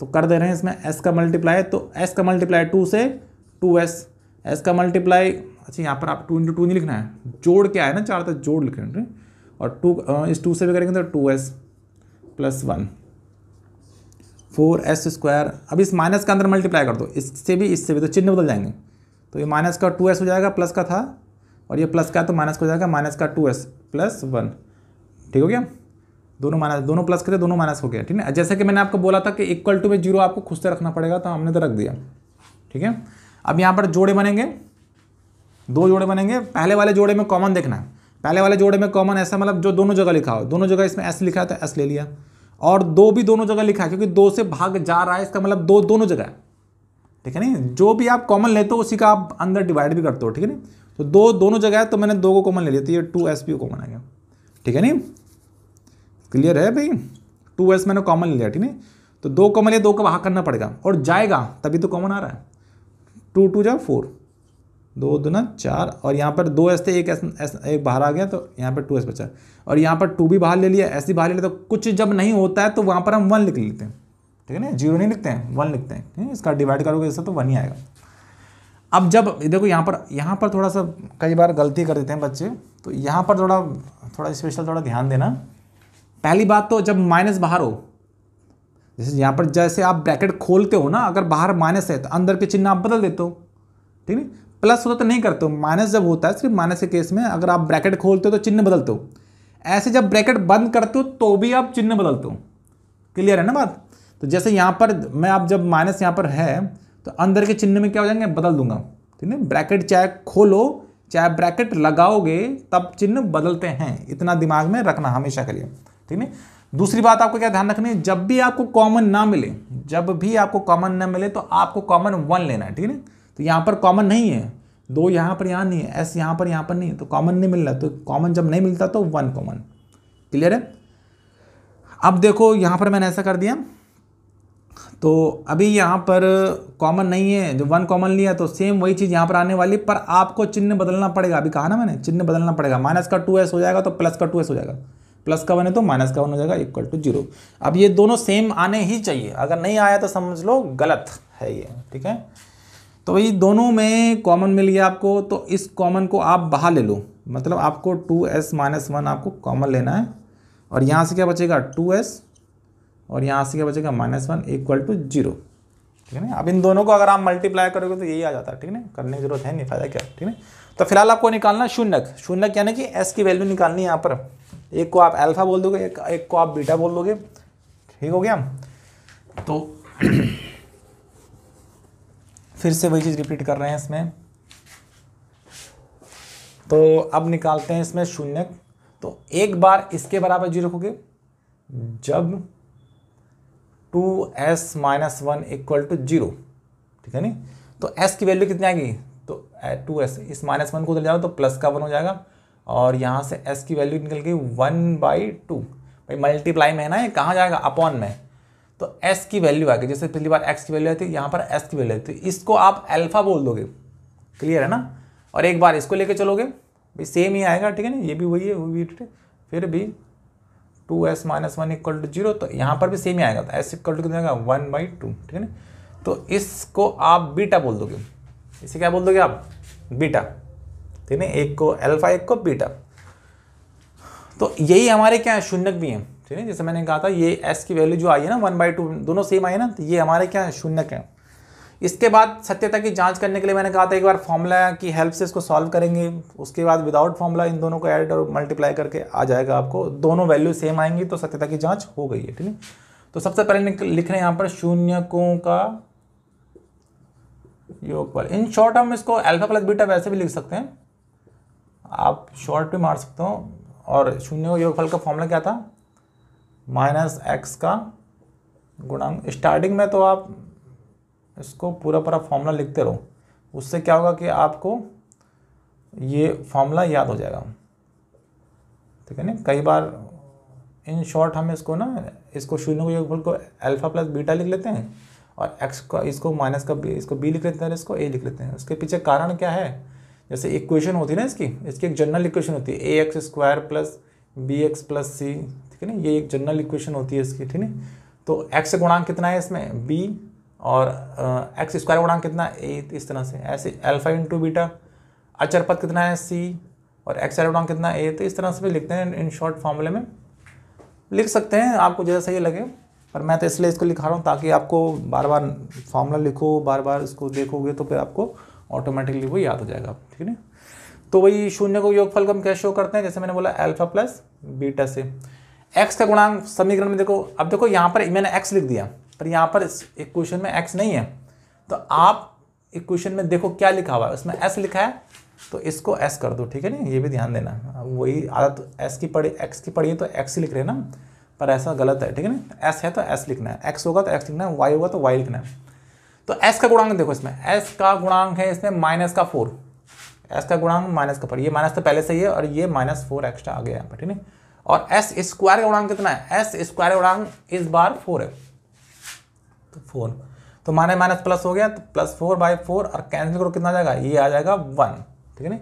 तो कर दे रहे हैं इसमें एस का मल्टीप्लाई तो एस का मल्टीप्लाई टू से टू एस एस का मल्टीप्लाई अच्छा यहाँ पर आप टू इंटू टू नहीं लिखना है जोड़ क्या है ना चार तक जोड़ ठीक है और टू इस टू से भी करेंगे तो two s plus one four s square अब इस माइनस के अंदर मल्टीप्लाई कर दो इससे भी इससे भी तो चिन्ह बदल जाएंगे तो ये माइनस का टू एस हो जाएगा प्लस का था और ये प्लस का है तो माइनस का हो जाएगा माइनस का टू एस प्लस वन ठीक हो गया दोनों माइनस दोनों प्लस करे दोनों माइनस हो गया ठीक है जैसे कि मैंने आपको बोला था कि इक्वल टू में जीरो आपको खुद से रखना पड़ेगा तो हमने तो रख दिया ठीक है अब यहाँ पर जोड़े बनेंगे दो जोड़े बनेंगे पहले वाले जोड़े में कॉमन देखना है पहले वाले जोड़े में कॉमन ऐसा मतलब जो दोनों जगह लिखा हो दोनों जगह इसमें एस लिखा है तो एस ले लिया और दो भी दोनों जगह लिखा है क्योंकि दो से भाग जा रहा है इसका मतलब दो दोनों जगह है ठीक है नहीं जो भी आप कॉमन लेते हो उसी का आप अंदर डिवाइड भी करते हो ठीक है नहीं तो दो दोनों जगह है तो मैंने दो को कॉमन ले लिया तो ये टू एस पी कॉमन आ गया ठीक है नहीं क्लियर है भाई टू एस मैंने कॉमन ले लिया ठीक है तो दो कॉमन लिया दो को बाहर करना पड़ेगा और जाएगा तभी तो कॉमन आ रहा है टू टू जा फोर दो दो ना चार और यहाँ पर दो एस थे एक एस, एस एक बाहर आ गया तो यहाँ पर टू एस बचा और यहाँ पर टू भी बाहर ले लिया एस भी बाहर ले लिया तो कुछ जब नहीं होता है तो वहाँ पर हम वन लिख लेते हैं ठीक है ना जीरो नहीं लिखते हैं वन लिखते हैं ठीक है इसका डिवाइड करोगे इससे तो वन ही आएगा अब जब देखो यहाँ पर यहाँ पर थोड़ा सा कई बार गलती कर देते हैं बच्चे तो यहाँ पर थोड़ा थोड़ा स्पेशल थोड़ा ध्यान देना पहली बात तो जब माइनस बाहर हो जैसे यहाँ पर जैसे आप ब्रैकेट खोलते हो ना अगर बाहर माइनस है तो अंदर के चिन्ह आप बदल देते हो ठीक है प्लस होता तो नहीं करते हो माइनस जब होता है सिर्फ माइनस के केस में अगर आप ब्रैकेट खोलते हो तो चिन्ह बदलते हो ऐसे जब ब्रैकेट बंद करते हो तो भी आप चिन्ह बदलते हो क्लियर है ना बात तो जैसे यहाँ पर मैं आप जब माइनस यहाँ पर है तो अंदर के चिन्ह में क्या हो जाएंगे बदल दूंगा ठीक है ब्रैकेट चाहे खोलो चाहे ब्रैकेट लगाओगे तब चिन्ह बदलते हैं इतना दिमाग में रखना हमेशा करिए ठीक है दूसरी बात आपको क्या ध्यान रखनी है जब भी आपको कॉमन ना मिले जब भी आपको कॉमन ना मिले तो आपको कॉमन वन लेना है ठीक है तो यहाँ पर कॉमन नहीं है दो यहाँ पर यहाँ नहीं है एस यहाँ पर यहाँ पर नहीं है तो कॉमन नहीं मिल रहा तो कॉमन जब नहीं मिलता तो वन कॉमन क्लियर है अब देखो यहाँ पर मैंने ऐसा कर दिया तो अभी यहाँ पर कॉमन नहीं है जो वन कॉमन लिया तो सेम वही चीज़ यहाँ पर आने वाली पर आपको चिन्ह बदलना पड़ेगा अभी कहा ना मैंने चिन्ह बदलना पड़ेगा माइनस का टू एस हो जाएगा तो प्लस का टू एस हो जाएगा प्लस का वन है तो माइनस का वन हो जाएगा इक्वल टू जीरो अब ये दोनों सेम आने ही चाहिए अगर नहीं आया तो समझ लो गलत है ये ठीक है तो भाई दोनों में कॉमन मिल गया आपको तो इस कॉमन को आप बाहर ले लो मतलब आपको टू एस माइनस वन आपको कॉमन लेना है और यहाँ से क्या बचेगा टू एस और यहाँ से क्या बचेगा minus one equal to zero ठीक है ना अब इन दोनों को अगर आप मल्टीप्लाई करोगे तो यही आ जाता है ठीक है ना करने की जरूरत है नहीं फायदा क्या ठीक है तो फिलहाल आपको निकालना शून्यक शून्यक यानी कि एस की वैल्यू निकालनी है यहाँ पर एक को आप एल्फा बोल दोगे एक, एक को आप बीटा बोल दोगे ठीक हो गया तो फिर से वही चीज़ रिपीट कर रहे हैं इसमें तो अब निकालते हैं इसमें शून्यक तो एक बार इसके बराबर जीरो रखोगे जब two s minus one equal to zero ठीक है नी तो एस की वैल्यू कितनी आएगी तो टू एस इस माइनस वन को उधर जाओ तो प्लस का वन हो जाएगा और यहाँ से एस की वैल्यू निकल गई वन बाई टू भाई मल्टीप्लाई में है ना ये कहाँ जाएगा अपॉन में तो एस की वैल्यू आ गई जैसे पहली बार एक्स की वैल्यू आती है यहाँ पर एस की वैल्यू आती है इसको आप अल्फ़ा बोल दोगे क्लियर है ना और एक बार इसको लेके चलोगे भाई सेम ही आएगा ठीक है ना ये भी वही है वो भी ठीक है फिर भी two s minus one equal to zero तो यहाँ पर भी सेम ही आएगा तो एस इक्वल टू कितना आएगा वन बाई टू ठीक है ना तो इसको आप बीटा बोल दोगे इसे क्या बोल दोगे आप बीटा ठीक है एक को अल्फा एक को बीटा तो यही हमारे क्या शून्यक भी हैं ठीक है जैसे मैंने कहा था ये एस की वैल्यू जो आई है ना वन बाई टू दोनों सेम आई है ना तो ये हमारे क्या शून्यक हैं इसके बाद सत्यता की जांच करने के लिए मैंने कहा था एक बार फॉर्मूला की हेल्प से इसको सॉल्व करेंगे उसके बाद विदाउट फॉर्मूला इन दोनों को ऐड और मल्टीप्लाई करके आ जाएगा आपको दोनों वैल्यू सेम आएंगी तो सत्यता की जाँच हो गई है ठीक है तो सबसे पहले लिख रहे हैं यहाँ पर शून्यकों का योगफल इन शॉर्ट हम इसको एल्फा प्लस बीटा वैसे भी लिख सकते हैं आप शॉर्ट भी मार सकते हो और शून्य योगफल का फॉर्मूला क्या था माइनस एक्स का गुणांक स्टार्टिंग में तो आप इसको पूरा पूरा फॉर्मूला लिखते रहो उससे क्या होगा कि आपको ये फॉर्मूला याद हो जाएगा ठीक है ना कई बार इन शॉर्ट हम इसको ना इसको शून्य को योगफल को अल्फा प्लस बीटा लिख लेते हैं और एक्स का इसको माइनस का बी इसको बी लिख लेते हैं इसको ए लिख लेते हैं उसके पीछे कारण क्या है जैसे इक्वेशन होती है ना इसकी इसकी एक जनरल इक्वेशन होती है ए x square plus B x plus सी ठीक है ना ये एक जनरल इक्वेशन होती है इसकी ठीक है तो एक्स गुणांक कितना है इसमें बी और एक्स स्क्वायर गुणांक कितना ए इस तरह से ऐसे अल्फा इंटू बीटा अचर पद कितना है सी और एक्स आर गुणांक कितना ए तो इस तरह से भी लिखते हैं इन शॉर्ट फॉर्मूले में लिख सकते हैं आपको जैसा सही लगे पर मैं तो इसलिए इसको लिखा रहा हूँ ताकि आपको बार बार फार्मूला लिखो बार बार इसको देखोगे तो फिर आपको ऑटोमेटिकली वो याद हो जाएगा ठीक है तो वही शून्य को योगफल को हम कैसे शो करते हैं जैसे मैंने बोला अल्फा प्लस बीटा से एक्स का गुणांक समीकरण में देखो अब देखो यहाँ पर मैंने एक्स लिख दिया पर यहाँ पर एक क्वेश्चन में एक्स नहीं है तो आप एक क्वेश्चन में देखो क्या लिखा हुआ है उसमें एस लिखा है तो इसको एस कर दो ठीक है ना ये भी ध्यान देना वही आदत एस की पढ़ी एक्स की पढ़ी है तो एक्स ही लिख रहे हैं ना पर ऐसा गलत है ठीक है ना एस है तो एस लिखना है एक्स होगा तो एक्स लिखना है वाई होगा तो वाई लिखना है तो एस का गुणांक देखो इसमें एस का गुणांक है इसमें माइनस का फोर एस का गुणांक माइनस का फोर ये माइनस तो पहले से ही है और ये माइनस फोर एक्स्ट्रा आ गया यहाँ पर ठीक है और एस स्क्वायर का गुणांक कितना है एस स्क्वायर गुणांक इस बार फोर है तो फोर तो माने माइनस प्लस हो गया तो प्लस फोर बाई फोर और कैंसिल करो कितना आ जाएगा ये आ जाएगा वन ठीक है ना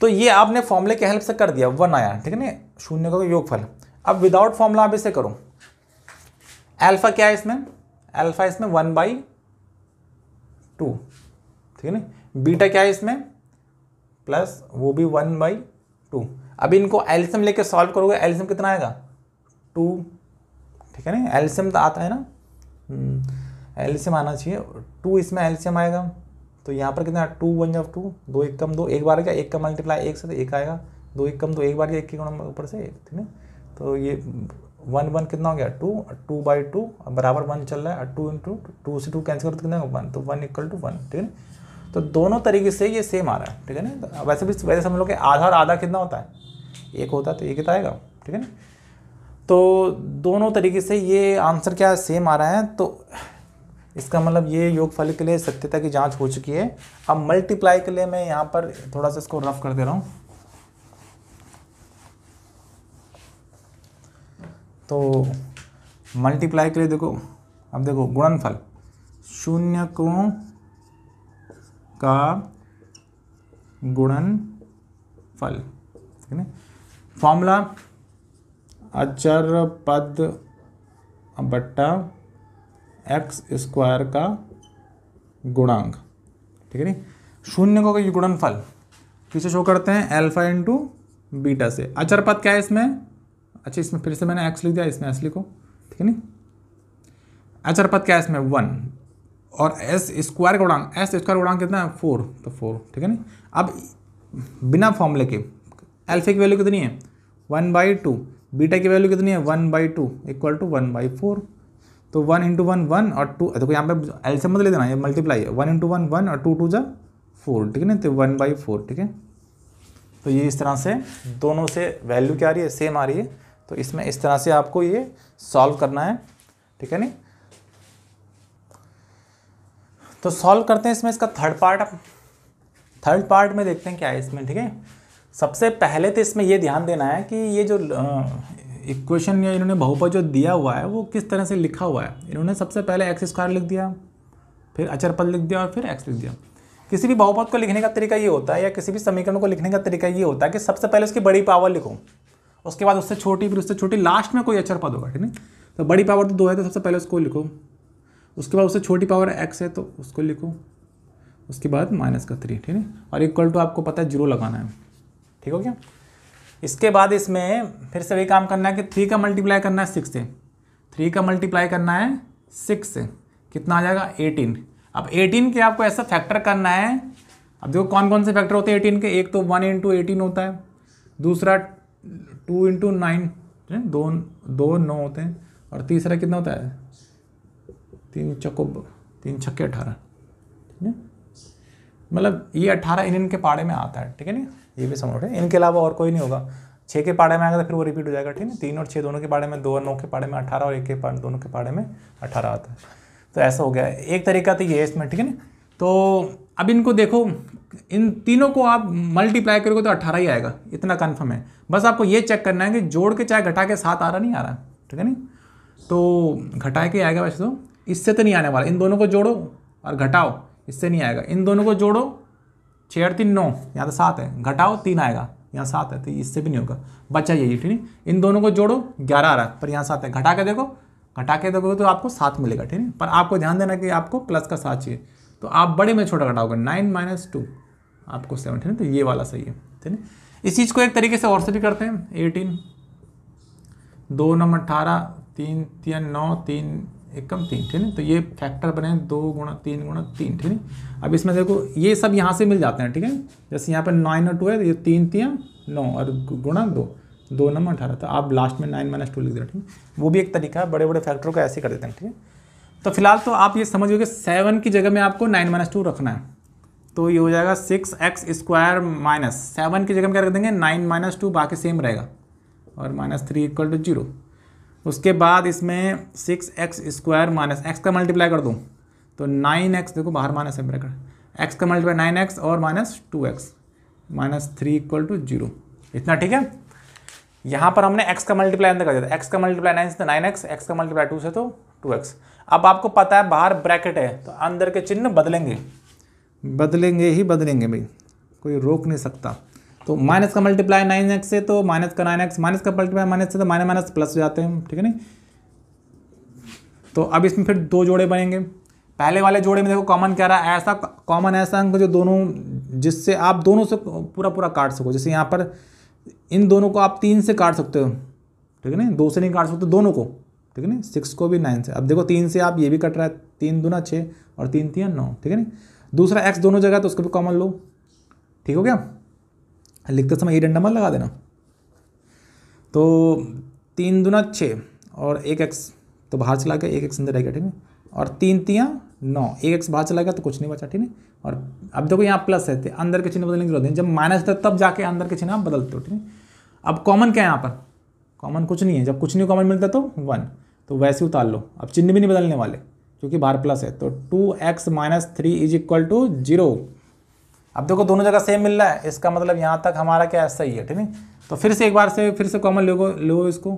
तो ये आपने फॉर्मूले की हेल्प से कर दिया वन आया ठीक है ना शून्य का योगफल अब विदाउट फॉर्मूला आप इसे करो अल्फा क्या है इसमें अल्फा इसमें वन बाई टू ठीक है ना बीटा क्या है इसमें प्लस वो भी वन बाई टू अब इनको एल्सियम लेकर सॉल्व करोगे एल्सियम कितना आएगा टू ठीक है ना एल्सियम तो आता है ना हम्म, एल्सियम आना चाहिए टू इसमें एल्सियम आएगा तो यहाँ पर कितना टू वन जब टू दो एक कम दो एक बार आएगा एक का मल्टीप्लाई एक से तो एक आएगा दो एक कम दो एक बार गया एक के गुणा ऊपर से ठीक है तो ये वन वन कितना हो गया टू टू बाई टू बराबर वन चल रहा है टू इन टू टू से टू कैंसिल कर तो कितना वन तो वन इक्वल टू वन ठीक है तो दोनों तरीके से ये सेम आ रहा है ठीक है ना वैसे भी वैसे समझ लो कि आधा और आधा कितना होता है एक होता है तो एक तो आएगा ठीक है ना तो दोनों तरीके से ये आंसर क्या सेम आ रहा है तो इसका मतलब ये योगफल के लिए सत्यता की जांच हो चुकी है अब मल्टीप्लाई के लिए मैं यहाँ पर थोड़ा सा इसको रफ कर दे रहा हूँ तो मल्टीप्लाई के लिए देखो अब देखो गुणनफल शून्य को का गुणन फल ठीक है फॉर्मूला अचर पद बट्टा एक्स स्क्वायर का गुणांक ठीक है नी शून्य को गुणनफल किसे शो करते हैं एल्फा इंटू बीटा से अचर पद क्या है इसमें अच्छा इसमें फिर से मैंने एक्स लिख दिया इसमें एस लिखो ठीक है नी अचर पद क्या है इसमें वन और एस स्क्वायर का गुणांक एस स्क्वायर गुणांक कितना है फोर तो फोर ठीक है नी अब बिना फॉर्मूले के एल्फे की वैल्यू कितनी है वन बाई टू बीटा की वैल्यू कितनी है one by two equal to one by four तो वन इंटू वन वन और टू देखो यहाँ पे एल से मतलब ले देना ये मल्टीप्लाई है वन इंटू वन वन और टू टू जा फोर ठीक है ना तो वन बाई फोर ठीक है तो ये इस तरह से दोनों से वैल्यू क्या आ रही है सेम आ रही है तो इसमें इस तरह से आपको ये सॉल्व करना है ठीक है नहीं तो सॉल्व करते हैं इसमें इसका थर्ड पार्ट थर्ड पार्ट में देखते हैं क्या है इसमें ठीक है सबसे पहले तो इसमें ये ध्यान देना है कि ये जो इक्वेशन या इन्होंने बहुपद जो दिया हुआ है वो किस तरह से लिखा हुआ है इन्होंने सबसे पहले एक्स स्क्वायर लिख दिया फिर अचर पद लिख दिया और फिर एक्स लिख दिया किसी भी बहुपद को लिखने का तरीका ये होता है या किसी भी समीकरण को लिखने का तरीका ये होता है कि सबसे पहले उसकी बड़ी पावर लिखो उसके बाद उससे छोटी फिर उससे छोटी लास्ट में कोई अचर पद होगा ठीक है तो बड़ी पावर तो दो है तो सबसे पहले उसको लिखो उसके बाद उससे छोटी पावर एक्स है तो उसको लिखो उसके बाद माइनस का थ्री ठीक है और इक्वल टू आपको पता है जीरो लगाना है ठीक हो गया इसके बाद इसमें फिर से वही काम करना है कि थ्री का मल्टीप्लाई करना है सिक्स से थ्री का मल्टीप्लाई करना है सिक्स से कितना आ जाएगा एटीन अब एटीन के आपको ऐसा फैक्टर करना है अब देखो कौन कौन से फैक्टर होते हैं एटीन के एक तो वन इंटू एटीन होता है दूसरा टू इंटू नाइन दो दो नौ होते हैं और तीसरा कितना होता है तीन चक्को तीन छक्के अठारह ठीक है मतलब ये अठारह इन इनके पाड़े में आता है ठीक है ना ये भी समझ रहे इनके अलावा और कोई नहीं होगा छः के पाड़े में आएगा तो फिर वो रिपीट हो जाएगा ठीक है तीन और छः दोनों के पाड़े में दो और नौ के पाड़े में अठारह और एक के पाड़े दोनों के पाड़े में अठारह आता है तो ऐसा हो गया एक तरीका तो ये है इसमें ठीक है ना तो अब इनको देखो इन तीनों को आप मल्टीप्लाई करोगे तो अट्ठारह ही आएगा इतना कन्फर्म है बस आपको ये चेक करना है कि जोड़ के चाहे घटा के साथ आ रहा नहीं आ रहा ठीक है नहीं तो घटा के आएगा वैसे तो इससे तो नहीं आने वाला इन दोनों को जोड़ो और घटाओ इससे नहीं आएगा इन दोनों को जोड़ो छः और तीन नौ यहाँ तो सात है घटाओ तीन आएगा यहाँ सात है तो इससे भी नहीं होगा बचा यही ठीक है इन दोनों को जोड़ो ग्यारह आ रहा है पर यहाँ सात है घटा के देखो घटा के देखोगे तो आपको सात मिलेगा ठीक है पर आपको ध्यान देना कि आपको प्लस का सात चाहिए तो आप बड़े में छोटा घटाओगे नाइन माइनस टू आपको सेवन ठीक है तो ये वाला सही है ठीक है इस चीज़ को एक तरीके से और से भी करते हैं एटीन दो नंबर अट्ठारह तीन तीन नौ तीन एक कम तीन ठीक है तो ये फैक्टर बने दो गुणा तीन गुणा तीन ठीक है अब इसमें देखो ये सब यहाँ से मिल जाते हैं ठीक है जैसे यहाँ पर नाइन और टू है तो ये तीन तीन नौ और गुणा दो दो नंबर अठारह तो आप लास्ट में नाइन माइनस टू लिख दे रहे ठीक है वो भी एक तरीका है बड़े बड़े फैक्टरों को ऐसे कर देते हैं ठीक है तो फिलहाल तो आप ये समझिए कि सेवन की जगह में आपको नाइन माइनस टू रखना है तो ये हो जाएगा six x square minus seven की जगह में क्या रख देंगे नाइन माइनस टू बाकी सेम रहेगा और minus three equal to zero उसके बाद इसमें six x square minus x का मल्टीप्लाई कर दूँ तो नाइन एक्स देखो बाहर माइनस है ब्रैकेट एक्स का मल्टीप्लाई नाइन एक्स और minus two x minus three equal to zero इतना ठीक है यहाँ पर हमने एक्स का मल्टीप्लाई अंदर कर दिया था का मल्टीप्लाई नाइन से तो नाइन एक्स एक्स का मल्टीप्लाई टू से तो टू एक्स अब आपको पता है बाहर ब्रैकेट है तो अंदर के चिन्ह बदलेंगे बदलेंगे ही बदलेंगे भाई कोई रोक नहीं सकता तो माइनस का मल्टीप्लाई नाइन एक्स से तो माइनस का नाइन एक्स माइनस का मल्टीप्लाई माइनस से तो माइनस माइनस प्लस हो जाते हैं ठीक है नहीं तो अब इसमें फिर दो जोड़े बनेंगे पहले वाले जोड़े में देखो कॉमन क्या रहा है ऐसा कॉमन ऐसा अंक जो दोनों जिससे आप दोनों से पूरा पूरा काट सको जैसे यहाँ पर इन दोनों को आप तीन से काट सकते हो ठीक है ना दो से नहीं काट सकते दोनों को ठीक है ना सिक्स को भी नाइन से अब देखो तीन से आप ये भी कट रहा है तीन ना छः और तीन तीन नौ ठीक है ना दूसरा एक्स दोनों जगह तो उसको भी कॉमन लो ठीक हो गया लिखते समय ये डंडा मत लगा देना तो तीन दुना छः और एक एक्स तो बाहर चला गया एक एक्स अंदर रह गया ठीक है और तीन तियाँ नौ एक एक्स बाहर चला गया तो कुछ नहीं बचा ठीक है और अब देखो यहाँ प्लस है तो अंदर के चिन्ह बदलने की जरूरत है जब माइनस था तब जाके अंदर के चिन्ह आप बदलते हो ठीक है अब कॉमन क्या है यहाँ पर कॉमन कुछ नहीं है जब कुछ नहीं कॉमन मिलता तो वन तो वैसे उतार लो अब चिन्ह भी नहीं बदलने वाले क्योंकि बाहर प्लस है तो two x minus three is equal to zero अब देखो दोनों जगह सेम मिल रहा है इसका मतलब यहाँ तक हमारा क्या सही है ठीक है तो फिर से एक बार से फिर से कॉमन लोगो लो इसको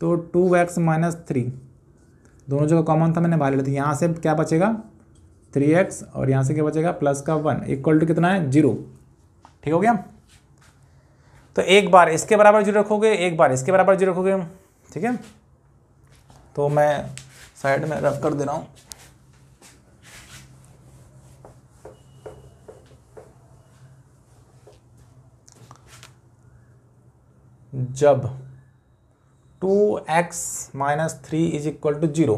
तो टू एक्स माइनस थ्री दोनों जगह कॉमन था मैंने बाहर लिया यहाँ से क्या बचेगा थ्री एक्स और यहाँ से क्या बचेगा प्लस का वन इक्वल टू कितना है जीरो ठीक हो गया तो एक बार इसके बराबर जीरो रखोगे एक बार इसके बराबर जीरो रखोगे ठीक है तो मैं साइड में रफ कर दे रहा हूँ जब two x minus three is equal to zero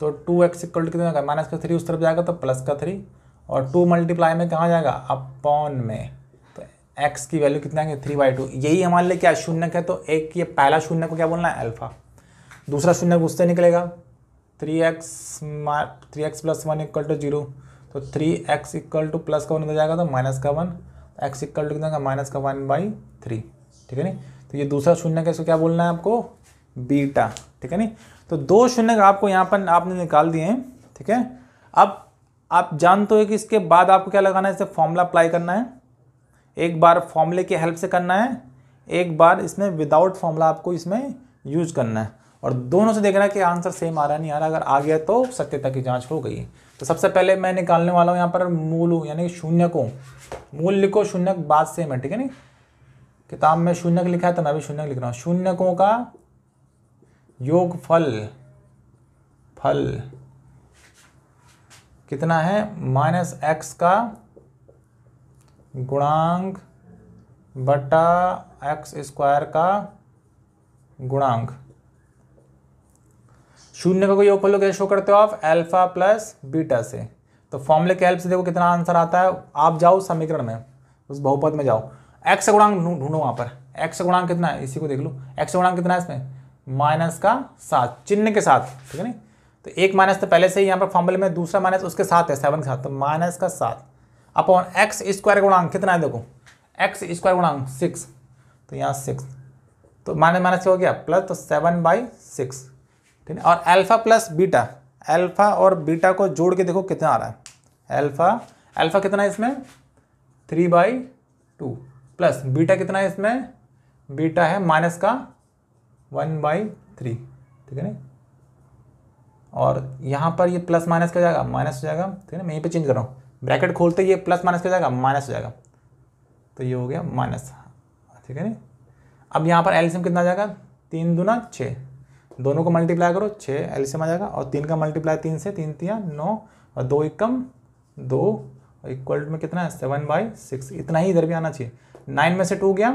तो टू एक्स इक्वल टू कितना माइनस का थ्री उस तरफ जाएगा तो प्लस का थ्री और टू मल्टीप्लाई में कहाँ जाएगा अपॉन में तो एक्स की वैल्यू कितना है थ्री बाई टू यही हमारे लिए क्या शून्य है तो एक ये पहला शून्य को क्या बोलना है अल्फ़ा दूसरा शून्य उससे निकलेगा थ्री एक्स मा three x plus one equal to zero तो three x equal to plus का वन हो जाएगा तो माइनस का वन एक्स इक्वल टू कितना माइनस का वन बाई थ्री ठीक है नहीं तो ये दूसरा शून्य का इसको क्या बोलना है आपको बीटा ठीक है नहीं तो दो शून्य आपको यहाँ पर आपने निकाल दिए हैं ठीक है अब आप जानते हो कि इसके बाद आपको क्या लगाना है इसे फॉर्मूला अप्लाई करना है एक बार फॉर्मूले की हेल्प से करना है एक बार इसमें विदाउट फॉर्मूला आपको इसमें यूज करना है और दोनों से देखना है कि आंसर सेम आ रहा है नहीं आ रहा अगर आ गया तो सत्यता की जांच हो गई तो सबसे पहले मैं निकालने वाला हूँ यहाँ पर मूल यानी शून्य को मूल लिखो शून्य बाद सेम है ठीक है नहीं किताब में शून्यक लिखा है तो मैं भी शून्यक लिख रहा हूँ शून्यकों का योग फल फल कितना है माइनस एक्स का गुणांक बटा एक्स स्क्वायर का गुणांक शून्य का योग फल कैसे शो करते हो आप अल्फा प्लस बीटा से तो फॉर्मूले के हेल्प से देखो कितना आंसर आता है आप जाओ समीकरण में उस बहुपद में जाओ एक्स गुणांक ढूंढो वहां पर एक्स गुणांक कितना है इसी को देख लो एक्स गुणांक कितना है इसमें माइनस का सात चिन्ह के साथ ठीक है नहीं तो एक माइनस तो पहले से ही यहाँ पर फॉर्मल में दूसरा माइनस उसके साथ है सेवन के साथ तो माइनस का सात अपॉन एक्स स्क्वायर गुणांक कितना है देखो एक्स स्क्वायर गुणांक सिक्स तो यहाँ सिक्स तो माइनस माइनस हो गया प्लस तो सेवन बाई सिक्स ठीक है और अल्फा प्लस बीटा अल्फा और बीटा को जोड़ के देखो कितना आ रहा है अल्फा अल्फा कितना है इसमें three by two plus beta कितना है इसमें बीटा है माइनस का वन बाई थ्री ठीक है ना और यहाँ पर ये प्लस माइनस क्या जाएगा माइनस हो जाएगा ठीक है ना मैं यहीं पे चेंज कर रहा हूँ ब्रैकेट खोलते ये प्लस माइनस क्या जाएगा माइनस हो जाएगा तो ये हो गया माइनस ठीक है ना अब यहाँ पर एलसीएम कितना जाएगा तीन दूना छः दोनों को मल्टीप्लाई करो छः एलसीएम आ जाएगा और तीन का मल्टीप्लाई तीन से तीन तीन नौ और दो एक कम दो इक्वल में कितना है सेवन बाई सिक्स इतना ही इधर भी आना चाहिए नाइन में से टू गया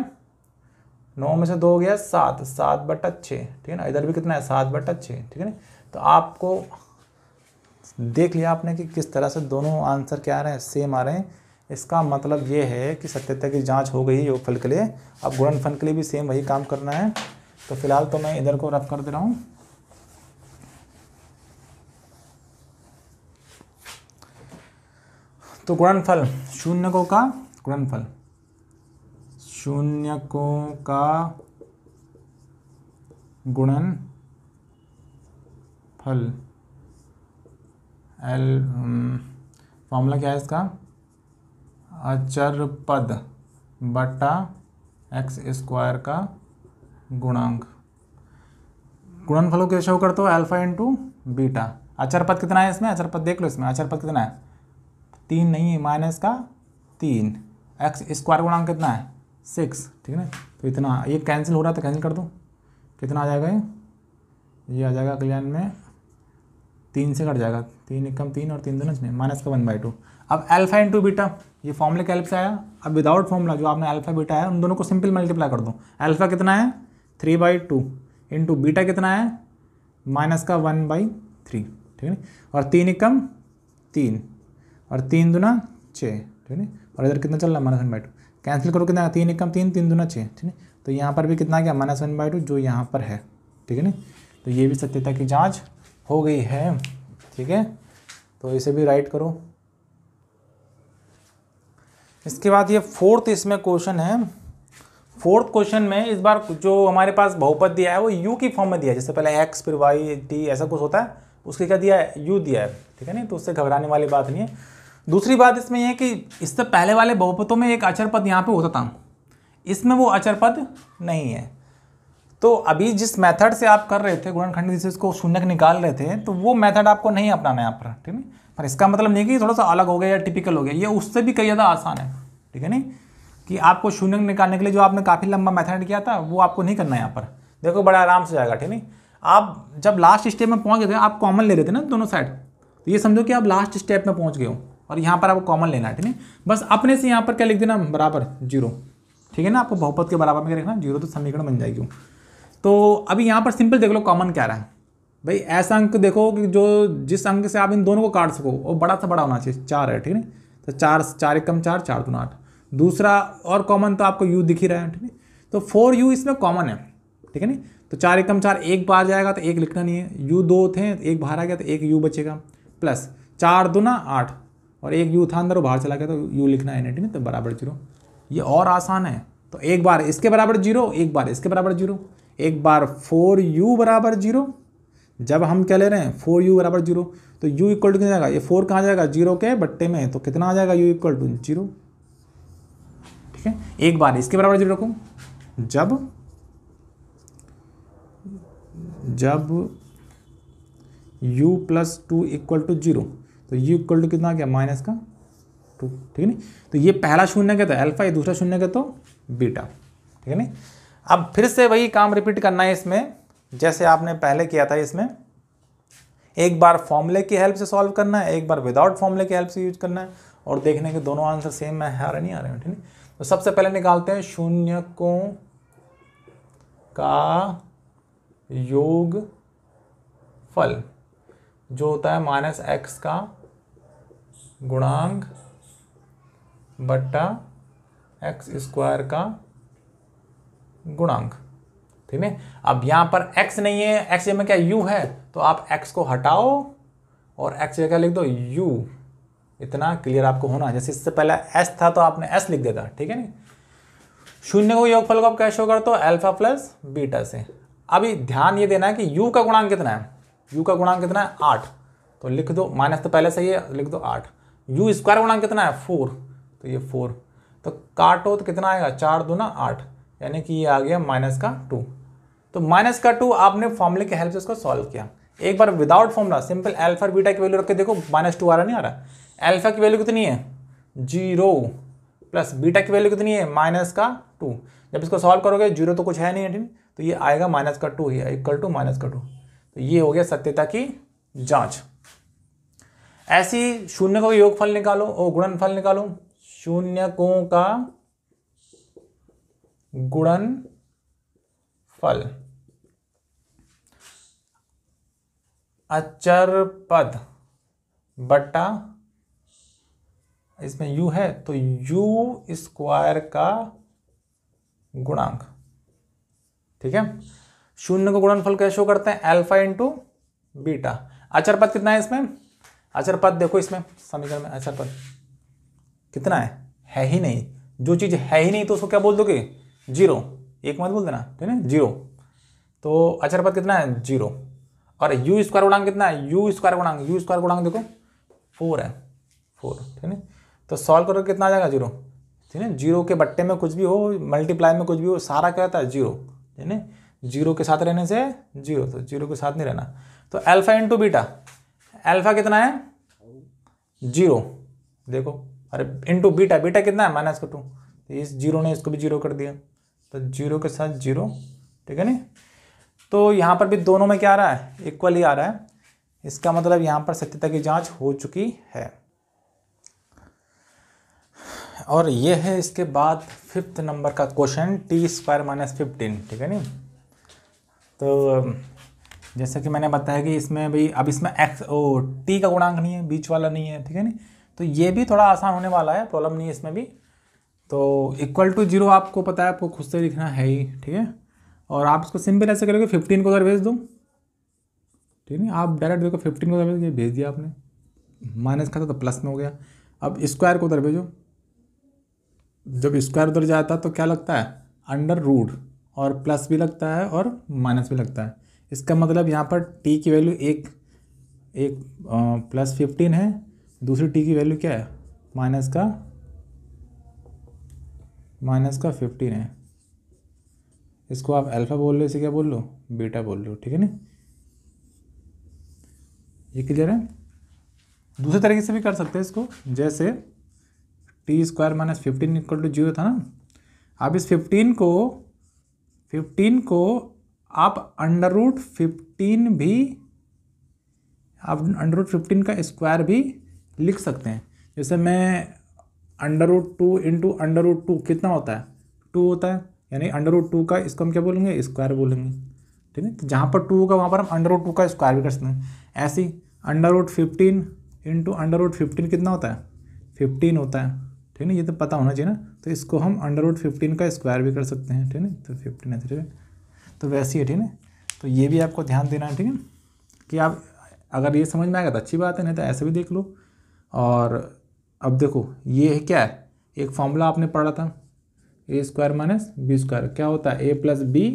नौ में से दो गया सात सात बटा छः ठीक है ना इधर भी कितना है सात बटा छः ठीक है ना तो आपको देख लिया आपने कि किस तरह से दोनों आंसर क्या आ रहे हैं सेम आ रहे हैं इसका मतलब ये है कि सत्यता की जांच हो गई है योगफल के लिए अब गुणनफल के लिए भी सेम वही काम करना है तो फिलहाल तो मैं इधर को रफ कर दे रहा हूँ तो गुणनफल शून्यकों का गुणनफल शून्यकों का गुणन फल एल फॉर्मूला क्या है इसका अचर पद बटा एक्स स्क्वायर का गुणांक गुणनफलों के शो करते हो अल्फा इंटू बीटा अचर पद कितना है इसमें अचर पद देख लो इसमें अचर पद कितना है तीन नहीं है माइनस का तीन एक्स स्क्वायर गुणांक कितना है सिक्स ठीक है ना तो इतना ये कैंसिल हो रहा है तो कैंसिल कर दूँ कितना आ जाएगा ये ये आ जाएगा क्लियर में तीन से कट जाएगा तीन एक कम तीन और तीन दोनों माइनस का वन बाई टू अब अल्फा इंटू बीटा ये फॉर्मूले कैल्प से आया अब विदाउट फॉर्मूला जो आपने अल्फा बीटा है उन दोनों को सिंपल मल्टीप्लाई कर दो अल्फा कितना है three by two into beta कितना है माइनस का वन बाई थ्री ठीक है और तीन एक कम तीन और तीन दुना छः ठीक है और इधर कितना चल रहा है minus one by two cancel करो कितना तीन एक कम तीन तीन दुना छः ठीक है तो यहाँ पर भी कितना गया माइनस वन बाई टू जो यहाँ पर है ठीक है ना तो ये भी सत्यता की जाँच हो गई है ठीक है तो इसे भी राइट करो इसके बाद ये फोर्थ इसमें क्वेश्चन है फोर्थ क्वेश्चन में इस बार जो हमारे पास बहुपद दिया है वो यू की फॉर्म में दिया है जैसे पहले एक्स फिर वाई टी ऐसा कुछ होता है उसके क्या दिया है यू दिया है ठीक है नहीं तो उससे घबराने वाली बात नहीं है दूसरी बात इसमें यह है कि इससे पहले वाले बहुपतों में एक अचर पद यहाँ पे होता था इसमें वो अचर पद नहीं है तो अभी जिस मेथड से आप कर रहे थे गुणनखंड जिसे इसको शून्य निकाल रहे थे तो वो मेथड आपको नहीं अपनाना है यहाँ पर ठीक है पर इसका मतलब नहीं कि थोड़ा सा अलग हो गया या टिपिकल हो गया ये उससे भी कई ज़्यादा आसान है ठीक है नहीं कि आपको शून्य निकालने के लिए जो आपने काफ़ी लंबा मैथड किया था वो आपको नहीं करना है यहाँ पर देखो बड़ा आराम से जाएगा ठीक है आप जब लास्ट स्टेप में पहुँच गए थे आप कॉमन ले रहे थे ना दोनों साइड तो ये समझो कि आप लास्ट स्टेप में पहुँच गए हो और यहाँ पर आपको कॉमन लेना है ठीक है बस अपने से यहाँ पर क्या लिख देना बराबर जीरो ठीक है ना आपको बहुपत के बराबर में क्या लिखना जीरो तो समीकरण बन जाएगी तो अभी यहाँ पर सिंपल देख लो कॉमन क्या रहा है भाई ऐसा अंक देखो कि जो जिस अंक से आप इन दोनों को काट सको वो बड़ा सा बड़ा होना चाहिए चार है ठीक है तो चार चार एक कम चार चार दो आठ दूसरा और कॉमन तो आपको यू दिख ही रहा है ठीक है तो फोर यू इसमें कॉमन है ठीक है नहीं तो चार एक कम चार एक बार जाएगा तो एक लिखना नहीं है यू दो थे एक बाहर आ गया तो एक यू बचेगा प्लस चार दो ना आठ और एक यू था अंदर और बाहर चला गया तो यू लिखना एन में तो बराबर जीरो ये और आसान है तो एक बार इसके बराबर जीरो एक बार इसके बराबर जीरो एक बार फोर यू बराबर जीरो जब हम क्या ले रहे हैं फोर यू बराबर जीरो तो यू इक्वल टू कितना जाएगा ये फोर कहाँ जाएगा जीरो के बट्टे में तो कितना आ जाएगा यू इक्वल टू जीरो ठीक है एक बार इसके बराबर जीरो रखो जब जब u plus two equal to zero तो यू इक्वल टू कितना क्या गया माइनस का टू तो ठीक है नहीं तो ये पहला शून्य का तो अल्फा ये दूसरा शून्य का तो बीटा ठीक है नहीं अब फिर से वही काम रिपीट करना है इसमें जैसे आपने पहले किया था इसमें एक बार फॉर्मूले की हेल्प से सॉल्व करना है एक बार विदाउट फॉर्मूले की हेल्प से यूज करना है और देखने के दोनों आंसर सेम है आ रहे नहीं आ रहे हैं ठीक है तो सबसे पहले निकालते हैं शून्य को का योग फल जो होता है माइनस एक्स का गुणांक बट्टा एक्स स्क्वायर का गुणांक ठीक है अब यहां पर x नहीं है x में क्या u है तो आप x को हटाओ और x क्या लिख दो u इतना क्लियर आपको होना जैसे इससे पहले s था तो आपने s लिख देता ठीक है नहीं शून्य को योगफल को आप कैश शो करते अल्फा प्लस बीटा से अभी ध्यान ये देना है कि यू का गुणांक कितना है यू का गुणांक कितना है आठ तो लिख दो माइनस तो पहले सही है लिख दो आठ यू स्क्वायर गुणा कितना है फोर तो ये फोर तो काटो तो कितना आएगा चार दो ना आठ यानी कि ये आ गया माइनस का टू तो माइनस का टू आपने फॉर्मूले की हेल्प से इसको सॉल्व किया एक बार without formula simple alpha beta की वैल्यू रख के देखो माइनस टू आ रहा नहीं आ रहा एल्फा की वैल्यू कितनी है जीरो प्लस बीटा की वैल्यू कितनी है माइनस का टू जब इसको सॉल्व करोगे जीरो तो कुछ है नहीं है तो ये आएगा माइनस का टू ही इक्वल टू माइनस का टू तो ये हो गया सत्यता की जाँच ऐसी शून्य का योगफल निकालो और गुणनफल निकालो शून्यकों का गुणन फल अचर पद बट्टा इसमें u है तो u स्क्वायर का गुणांक ठीक है शून्य को गुणनफल कैसे शो करते हैं अल्फा इंटू बीटा अचर पद कितना है इसमें अचर पद देखो इसमें समीकरण में अचर पद कितना है है ही नहीं जो चीज़ है ही नहीं तो उसको क्या बोल दोगे जीरो एक मत बोल देना ठीक है जीरो तो अचर पद कितना है जीरो और यू स्क्वायर गुणांग कितना है यू स्क्वायर गुणांग यू स्क्वायर गुणांग देखो फोर है फोर ठीक है तो सॉल्व करोगे कितना आ जाएगा जीरो ठीक है जीरो के बट्टे में कुछ भी हो मल्टीप्लाई में कुछ भी हो सारा क्या होता है जीरो ठीक है जीरो के साथ रहने से जीरो तो जीरो के साथ नहीं रहना तो एल्फा इंटू बीटा अल्फा कितना है जीरो देखो अरे इंटू बीटा बीटा कितना है माइनस का टू तो इस जीरो ने इसको भी जीरो कर दिया तो जीरो के साथ जीरो ठीक है नहीं तो यहाँ पर भी दोनों में क्या आ रहा है इक्वल ही आ रहा है इसका मतलब यहाँ पर सत्यता की जांच हो चुकी है और ये है इसके बाद फिफ्थ नंबर का question t square minus fifteen ठीक है नहीं तो जैसे कि मैंने बताया कि इसमें भी अब इसमें एक्स ओ टी का गुणांक नहीं है बीच वाला नहीं है ठीक है नहीं तो ये भी थोड़ा आसान होने वाला है प्रॉब्लम नहीं है इसमें भी तो इक्वल टू जीरो आपको पता है आपको खुद से लिखना है ही ठीक है और आप इसको सिंपल ऐसे करोगे फिफ्टीन को उधर भेज दो ठीक है आप डायरेक्ट देखो फिफ्टीन को उधर भेज दिया आपने माइनस का था तो प्लस में हो गया अब स्क्वायर को उधर भेजो जब स्क्वायर उधर जाता है तो क्या लगता है अंडर रूट और प्लस भी लगता है और माइनस भी लगता है इसका मतलब यहाँ पर टी की वैल्यू एक एक प्लस फिफ्टीन है दूसरी टी की वैल्यू क्या है माइनस का माइनस का फिफ्टीन है इसको आप अल्फ़ा बोल लो इसे क्या बोल लो बीटा बोल लो ठीक है ना ये क्लियर है दूसरे तरीके से भी कर सकते हैं इसको जैसे t square minus fifteen equal to zero था ना आप इस फिफ्टीन को फिफ्टीन को आप अंडर रूट फिफ्टीन भी आप अंडर रूट फिफ्टीन का स्क्वायर भी लिख सकते हैं जैसे मैं under root two into under root two कितना होता है टू होता है यानी अंडर रूट टू का इसको हम क्या बोलेंगे स्क्वायर बोलेंगे ठीक है तो जहाँ पर टू होगा वहाँ पर हम अंडर रूट टू का स्क्वायर भी कर सकते हैं ऐसे ही under root fifteen into under root fifteen कितना होता है फिफ्टीन होता है ठीक है ये तो पता होना चाहिए ना तो इसको हम अंडर रूट फिफ्टीन का स्क्वायर भी कर सकते हैं ठीक है तो फिफ्टीन है तो वैसी है ठीक है तो ये भी आपको ध्यान देना है ठीक है कि आप अगर ये समझ में आएगा तो अच्छी बात है नहीं तो ऐसे भी देख लो और अब देखो ये है क्या है एक फॉर्मूला आपने पढ़ा था A square minus B square क्या होता है ए प्लस बी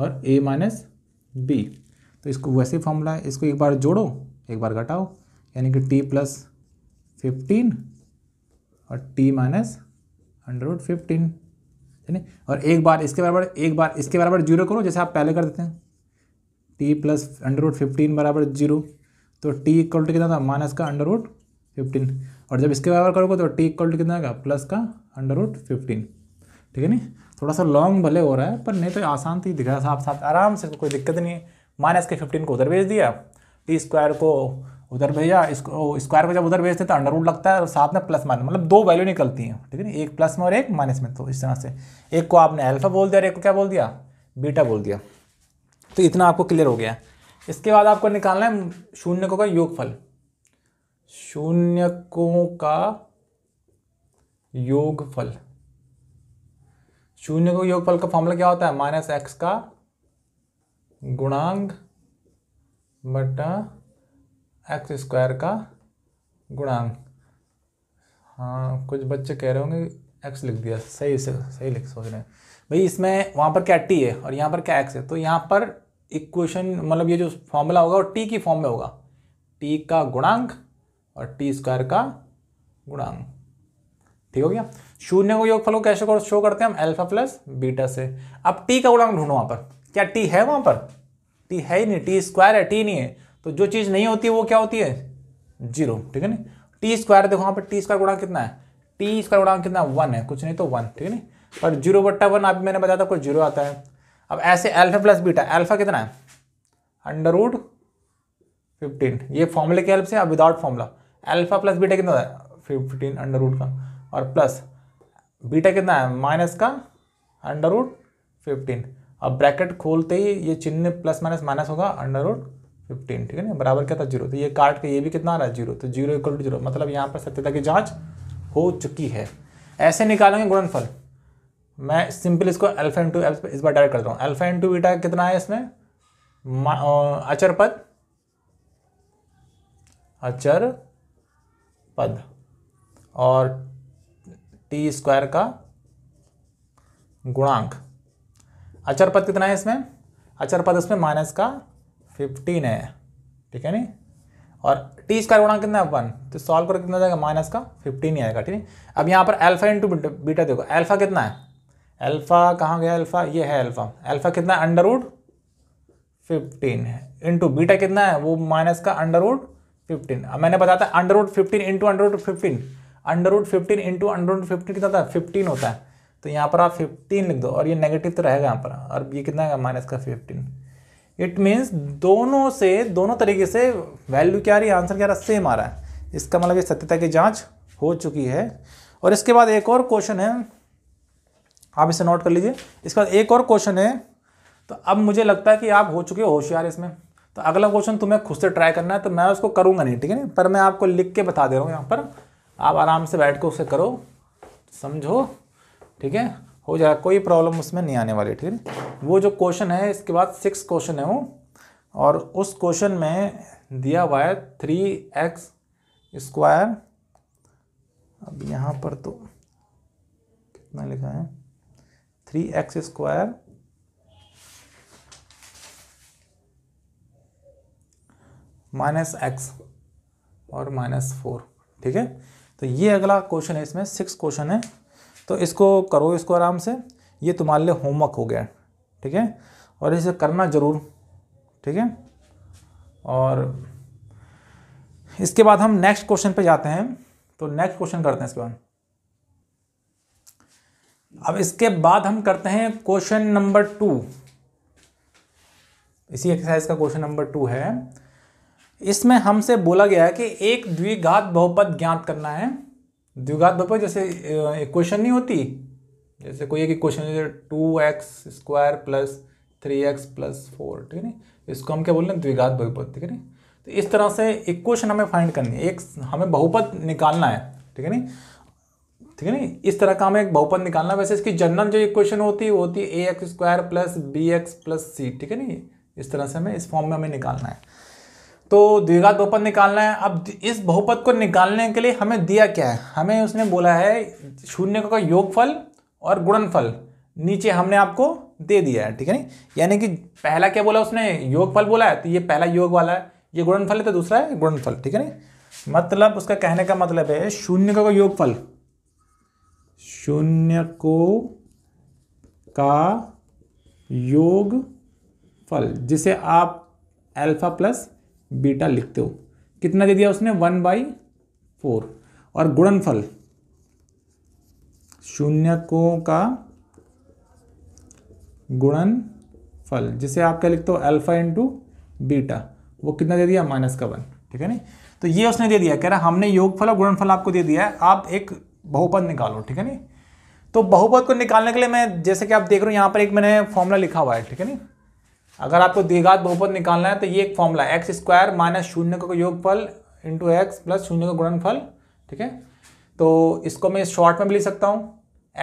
और ए माइनस बी तो इसको वैसे फॉर्मूला है इसको एक बार जोड़ो एक बार घटाओ यानी कि टी प्लस फिफ्टीन और टी माइनस हंड्रेड फिफ्टीन है ना और एक बार इसके बराबर एक बार इसके बराबर जीरो करो जैसे आप पहले कर देते हैं T plus under root fifteen बराबर जीरो तो टी इक्वल टू कितना था माइनस का अंडर रोड फिफ्टीन और जब इसके बराबर करोगे तो टी इक्वल टू कितना आएगा प्लस का अंडर रोड फिफ्टीन ठीक है नहीं थोड़ा सा लॉन्ग भले हो रहा है पर नहीं तो आसान थी तो दिख रहा साफ आप आराम से कोई दिक्कत नहीं है माइनस के फिफ्टीन को उधर भेज दिया टी स्क्वायर को उधर भेजा इसको स्क्वायर को जब उधर भेजते हैं तो अंडर रूट लगता है और साथ में प्लस माइनस मतलब दो वैल्यू निकलती हैं ठीक है ना एक प्लस में और एक माइनस में तो इस तरह से एक को आपने अल्फा बोल दिया और एक को क्या बोल दिया बीटा बोल दिया तो इतना आपको क्लियर हो गया इसके बाद आपको निकालना है शून्य को का योगफल शून्य को का योगफल शून्य को योगफल का फॉर्मूला क्या होता है माइनस एक्स का गुणांग बटा एक्स स्क्वायर का गुणांक हाँ कुछ बच्चे कह रहे होंगे एक्स लिख दिया सही से सही लिख सोच रहे हैं भाई इसमें वहाँ पर क्या टी है और यहाँ पर क्या एक्स है तो यहाँ पर इक्वेशन मतलब ये जो फॉर्मूला होगा वो टी की फॉर्म में होगा टी का गुणांक और टी स्क्वायर का गुणांक ठीक हो गया शून्य को योगफल को कैसे शो करते हैं हम एल्फा प्लस बीटा से अब टी का गुणांक ढूंढो वहाँ पर क्या टी है वहाँ पर टी है ही नहीं टी स्क्वायर है टी नहीं है तो जो चीज़ नहीं होती वो क्या होती है जीरो ठीक है ना टी स्क्वायर देखो वहां पर टी स्क्वायर गुणा कितना है टी स्क्वायर गुणा कितना वन है कुछ नहीं तो वन ठीक है ना पर जीरो बट्टा वन अभी मैंने बताया था कुछ जीरो आता है अब ऐसे एल्फा प्लस बीटा एल्फा कितना है अंडर वुड फिफ्टीन ये फॉर्मूले की हेल्प से अब without formula alpha plus beta कितना है फिफ्टीन अंडर रूट का और प्लस बीटा कितना है माइनस का अंडर रूट फिफ्टीन अब ब्रैकेट खोलते ही ये चिन्ह प्लस माइनस माइनस होगा अंडर रूट फिफ्टीन ठीक है ना बराबर क्या था जीरो तो ये काट के ये भी कितना आ रहा है जीरो तो जीरो इक्वल टू जीरो मतलब यहाँ पर सत्यता की जाँच हो चुकी है ऐसे निकालेंगे गुणनफल मैं सिंपल इसको अल्फा इंटू इस बार डायरेक्ट करता हूँ अल्फा इंटू बीटा कितना है इसमें अचर पद अचर पद और टी स्क्वायर का गुणांक अचर पद कितना है इसमें अचर पद इसमें माइनस का फिफ्टीन है ठीक है नहीं और टी स्क्वायर गुणा कितना है वन तो सॉल्व करके कितना जाएगा माइनस का फिफ्टीन ही आएगा ठीक है अब यहाँ पर अल्फा इंटू बीटा देखो अल्फा कितना है अल्फा कहाँ गया अल्फा ये है अल्फा अल्फा कितना है अंडर वुड फिफ्टीन है इंटू बीटा कितना है वो माइनस का अंडर वुड फिफ्टीन अब मैंने बताया था under root fifteen into under root fifteen under root fifteen into under root fifteen कितना था फिफ्टीन होता है तो यहाँ पर आप फिफ्टीन लिख दो और ये नेगेटिव तो रहेगा यहाँ पर और ये कितना है माइनस का फिफ्टीन इट मीन्स दोनों से दोनों तरीके से वैल्यू क्या आ रही है आंसर क्या रहा है सेम आ रहा है इसका मतलब ये सत्यता की जांच हो चुकी है और इसके बाद एक और क्वेश्चन है आप इसे नोट कर लीजिए इसके बाद एक और क्वेश्चन है तो अब मुझे लगता है कि आप हो चुके हो होशियार इसमें तो अगला क्वेश्चन तुम्हें खुद से ट्राई करना है तो मैं उसको करूँगा नहीं ठीक है पर मैं आपको लिख के बता दे रहा हूँ यहाँ पर आप आराम से बैठ कर उसे करो समझो ठीक है हो जाए कोई प्रॉब्लम उसमें नहीं आने वाली ठीक है वो जो क्वेश्चन है इसके बाद सिक्स क्वेश्चन है वो और उस क्वेश्चन में दिया हुआ है थ्री एक्स स्क्वायर अब यहाँ पर तो कितना लिखा है three X square minus X और माइनस फोर ठीक है तो ये अगला क्वेश्चन है इसमें सिक्स क्वेश्चन है तो इसको करो इसको आराम से ये तुम्हारे लिए होमवर्क हो गया ठीक है और इसे करना ज़रूर ठीक है और इसके बाद हम नेक्स्ट क्वेश्चन पे जाते हैं तो नेक्स्ट क्वेश्चन करते हैं इसके बाद अब इसके बाद हम करते हैं क्वेश्चन नंबर टू इसी एक्सरसाइज का क्वेश्चन नंबर टू है इसमें हमसे बोला गया है कि एक द्विघात बहुपद ज्ञात करना है द्विघात बहुपद जैसे इक्वेशन नहीं होती जैसे कोई एक इक्वेशन जैसे two x square plus three x plus four ठीक है ना इसको हम क्या बोल रहे हैं द्विघात बहुपद ठीक है ना तो इस तरह से इक्वेशन हमें फाइंड करनी है एक हमें बहुपद निकालना है ठीक है ना ठीक है ना इस तरह का हमें एक बहुपद निकालना है वैसे इसकी जनरल जो इक्वेशन होती है वो होती है ए x square plus B x plus सी ठीक है ना इस तरह से हमें इस फॉर्म में हमें निकालना है तो द्विघात बहुपद निकालना है अब इस बहुपद को निकालने के लिए हमें दिया क्या है हमें उसने बोला है शून्य का योगफल और गुणनफल नीचे हमने आपको दे दिया है ठीक है नहीं यानी कि पहला क्या बोला उसने योगफल बोला है तो ये पहला योग वाला है ये गुणनफल है तो दूसरा है गुणनफल ठीक है नहीं मतलब उसका कहने का मतलब है शून्य का योगफल शून्य को का योग फल जिसे आप अल्फा प्लस बीटा लिखते हो कितना दे दिया उसने वन बाई फोर और गुणनफल शून्यकों का गुणन फल जिसे आप क्या लिखते हो अल्फा इंटू बीटा वो कितना दे दिया माइनस का वन ठीक है नहीं तो ये उसने दे दिया कह रहा हमने योगफल और गुणनफल आपको दे दिया है आप एक बहुपद निकालो ठीक है नहीं तो बहुपद को निकालने के लिए मैं जैसे कि आप देख रहे हो यहाँ पर एक मैंने फॉर्मूला लिखा हुआ है ठीक है नहीं अगर आपको दीर्घात बहुपद निकालना है तो ये एक फॉर्मूला एक्स स्क्वायर माइनस शून्य का योगफल इंटू एक्स प्लस शून्य का गुणनफल ठीक है तो इसको मैं शॉर्ट में भी लिख सकता हूँ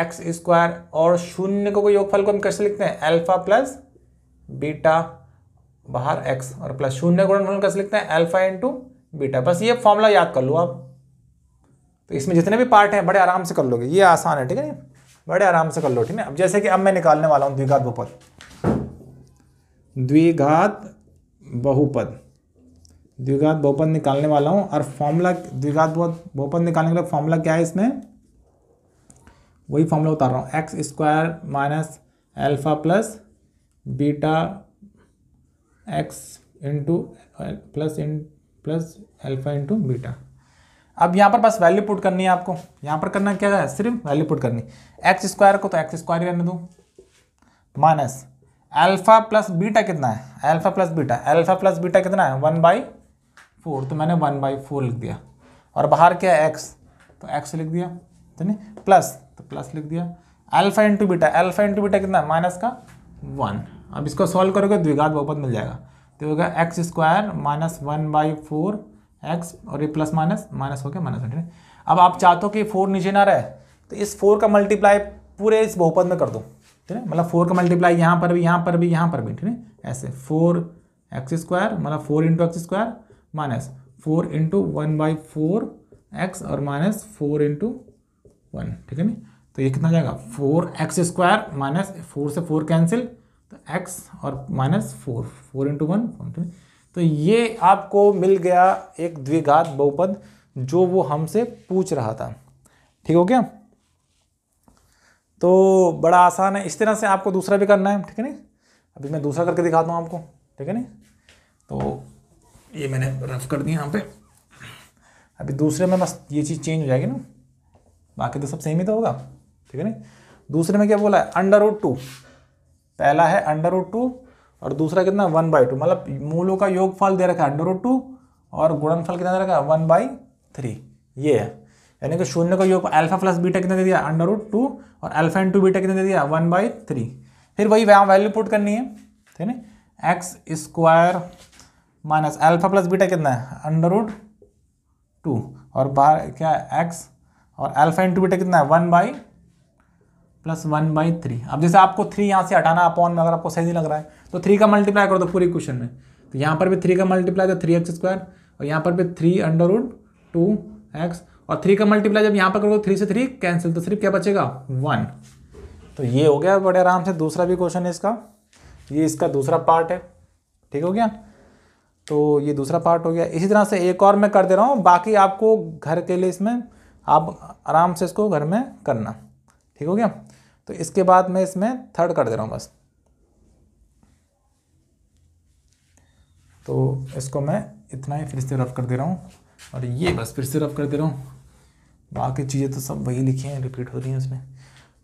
एक्स स्क्वायर और शून्य को योगफल को हम कैसे लिखते हैं अल्फा प्लस बीटा बाहर एक्स और प्लस शून्य गुणनफल कैसे लिखते हैं अल्फा इंटू बीटा बस ये फॉर्मूला याद कर लो आप तो इसमें जितने भी पार्ट हैं बड़े आराम से कर लोगे ये आसान है ठीक है बड़े आराम से कर लो ठीक है अब जैसे कि अब मैं निकालने वाला हूँ द्विघात बहुपद द्विघात बहुपद द्विघात बहुपद निकालने वाला हूँ और फॉर्मूला द्विघात बहुत बहुपद निकालने के लिए फॉर्मूला क्या है इसमें वही फॉर्मूला उतार रहा हूँ X square minus alpha plus beta X into plus in plus alpha into beta अब यहाँ पर बस वैल्यू पुट करनी है आपको यहाँ पर करना क्या है सिर्फ वैल्यू पुट करनी एक्स स्क्वायर को तो एक्स स्क्वायर करने दो माइनस अल्फ़ा प्लस बीटा कितना है alpha plus beta alpha plus beta कितना है वन बाई फोर तो मैंने वन बाई फोर लिख दिया और बाहर क्या है एक्स तो एक्स लिख दिया तो नहीं प्लस तो प्लस लिख दिया alpha into beta alpha into beta कितना है माइनस का वन अब इसको सॉल्व करोगे द्विघात बहुपद मिल जाएगा तो होगा X square minus one by four x और ये प्लस माइनस माइनस हो गया माइनस हंड्रेड अब आप चाहते हो कि फोर नीचे ना रहे तो इस फोर का मल्टीप्लाई पूरे इस बहुपद में कर दो ठीक है मतलब फोर का मल्टीप्लाई यहाँ पर भी यहाँ पर भी यहाँ पर भी ठीक है ऐसे फोर एक्स स्क्वायर मतलब four into X square minus four into one by four x और माइनस फोर इंटू वन ठीक है ना तो ये कितना जाएगा four X square minus four से फोर कैंसिल तो एक्स और minus four four into one ठीक है तो ये आपको मिल गया एक द्विघात बहुपद जो वो हमसे पूछ रहा था ठीक हो गया तो बड़ा आसान है इस तरह से आपको दूसरा भी करना है ठीक है नहीं अभी मैं दूसरा करके दिखाता हूँ आपको ठीक है नहीं तो ये मैंने रफ कर दिया यहाँ पे अभी दूसरे में बस ये चीज़ चेंज हो जाएगी ना बाकी तो सब सेम ही तो होगा ठीक है नहीं दूसरे में क्या बोला है अंडर रूट टू पहला है अंडर रूट टू और दूसरा कितना वन बाई टू मतलब मूलों का योगफल दे रखा है अंडर रूट टू और गुणनफल कितना दे रखा है वन बाई थ्री ये है यानी कि शून्य का योग अल्फा प्लस बीटा कितना दे दिया अंडर रूट टू और अल्फा इन टू बीटा कितना दे दिया वन बाई थ्री फिर वही वहाँ वैल्यू पुट करनी है ठीक है X square minus alpha plus beta कितना है अंडर रूट टू और बार क्या है एक्स और अल्फा इन बीटा कितना है one by plus one by three अब जैसे आपको थ्री यहाँ से हटाना अपॉन में अगर आपको सही नहीं लग रहा है तो थ्री का मल्टीप्लाई कर दो पूरी क्वेश्चन में तो यहाँ पर भी थ्री का मल्टीप्लाई तो थ्री एक्स स्क्वायर और यहाँ पर भी three under root two X और थ्री का मल्टीप्लाई जब यहाँ पर करोगे थ्री से थ्री कैंसिल तो सिर्फ क्या बचेगा वन तो ये हो गया बड़े आराम से दूसरा भी क्वेश्चन है इसका ये इसका दूसरा पार्ट है ठीक हो गया तो ये दूसरा पार्ट हो गया इसी तरह से एक और मैं कर दे रहा हूँ बाकी आपको घर के लिए इसमें आप आराम से इसको घर में करना ठीक हो गया तो इसके बाद मैं इसमें थर्ड कर दे रहा हूँ बस तो इसको मैं इतना ही फिर से रफ कर दे रहा हूँ और ये बस फिर से रफ कर दे रहा हूँ बाकी चीज़ें तो सब वही लिखी हैं रिपीट हो रही हैं उसमें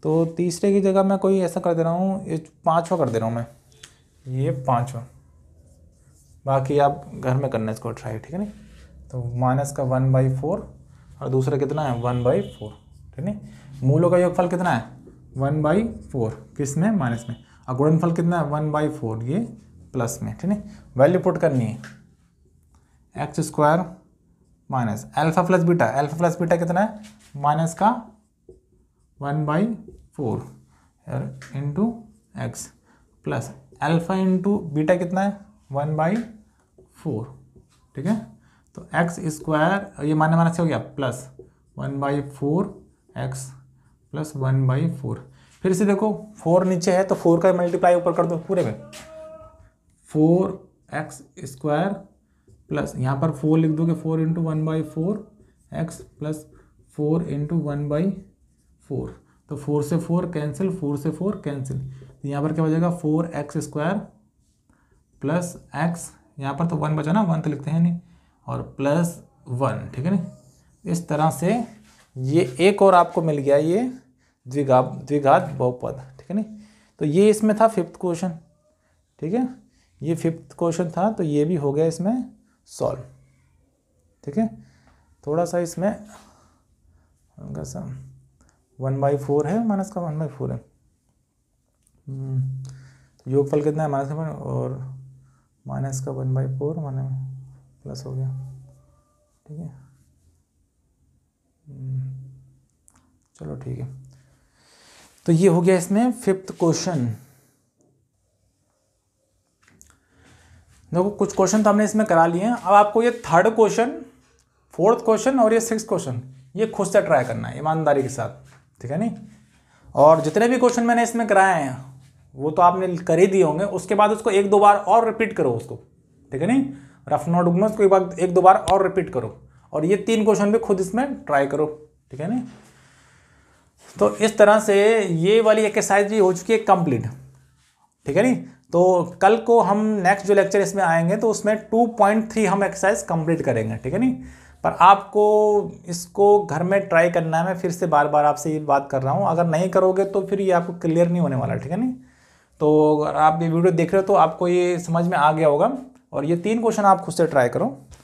तो तीसरे की जगह मैं कोई ऐसा कर दे रहा हूँ ये पाँचवा कर दे रहा हूँ मैं ये पाँचवा बाकी आप घर में करना इसको ट्राई ठीक है ना तो माइनस का वन बाई फोर और दूसरा कितना है वन बाई फोर ठीक है मूलों का योगफल कितना है वन बाई फोर किस में माइनस में और गुणनफल कितना है वन बाई फोर ये प्लस में ठीक है वैल्यू पुट करनी है X square minus alpha plus beta alpha plus beta कितना है माइनस का one by four into X plus alpha into beta कितना है वन बाई फोर ठीक है तो एक्स स्क्वायर ये माइनस से हो गया plus one by four X plus one by four फिर से देखो फोर नीचे है तो फोर का मल्टीप्लाई ऊपर कर दो पूरे में फोर एक्स स्क्वायर प्लस यहाँ पर फोर लिख दोगे four into one by four X plus four into one by four तो फोर से फोर कैंसिल फोर से फोर कैंसिल तो यहाँ पर क्या हो जाएगा four X square plus X यहाँ पर तो वन बचा ना वन तो लिखते हैं नहीं और प्लस वन ठीक है नहीं इस तरह से ये एक और आपको मिल गया ये द्विघा द्विघात बहुपद ठीक है नहीं तो ये इसमें था फिफ्थ क्वेश्चन ठीक है ये फिफ्थ क्वेश्चन था तो ये भी हो गया इसमें सॉल्व ठीक है थोड़ा सा इसमें हल्का सा वन बाई फोर है माइनस का वन बाई फोर है हम्म, तो योगफल कितना है माइनस का और माइनस का वन बाई फोर माने प्लस हो गया ठीक है हम्म, चलो ठीक है तो ये हो गया इसमें फिफ्थ क्वेश्चन देखो कुछ क्वेश्चन तो हमने इसमें करा लिए हैं अब आपको ये थर्ड क्वेश्चन फोर्थ क्वेश्चन और ये सिक्स क्वेश्चन ये खुद से ट्राई करना है ईमानदारी के साथ ठीक है नहीं और जितने भी क्वेश्चन मैंने इसमें कराए हैं वो तो आपने कर ही दिए होंगे उसके बाद उसको एक दो बार और रिपीट करो उसको ठीक है नहीं रफ नोट में उसको एक बार एक दो बार और रिपीट करो और ये तीन क्वेश्चन भी खुद इसमें ट्राई करो ठीक है नहीं तो इस तरह से ये वाली एक्सरसाइज भी हो चुकी है कंप्लीट ठीक है नहीं तो कल को हम नेक्स्ट जो लेक्चर इसमें आएंगे तो उसमें 2.3 हम एक्सरसाइज कंप्लीट करेंगे ठीक है नहीं पर आपको इसको घर में ट्राई करना है मैं फिर से बार बार आपसे ये बात कर रहा हूँ अगर नहीं करोगे तो फिर ये आपको क्लियर नहीं होने वाला ठीक है नहीं तो अगर आप ये वीडियो देख रहे हो तो आपको ये समझ में आ गया होगा और ये तीन क्वेश्चन आप खुद से ट्राई करो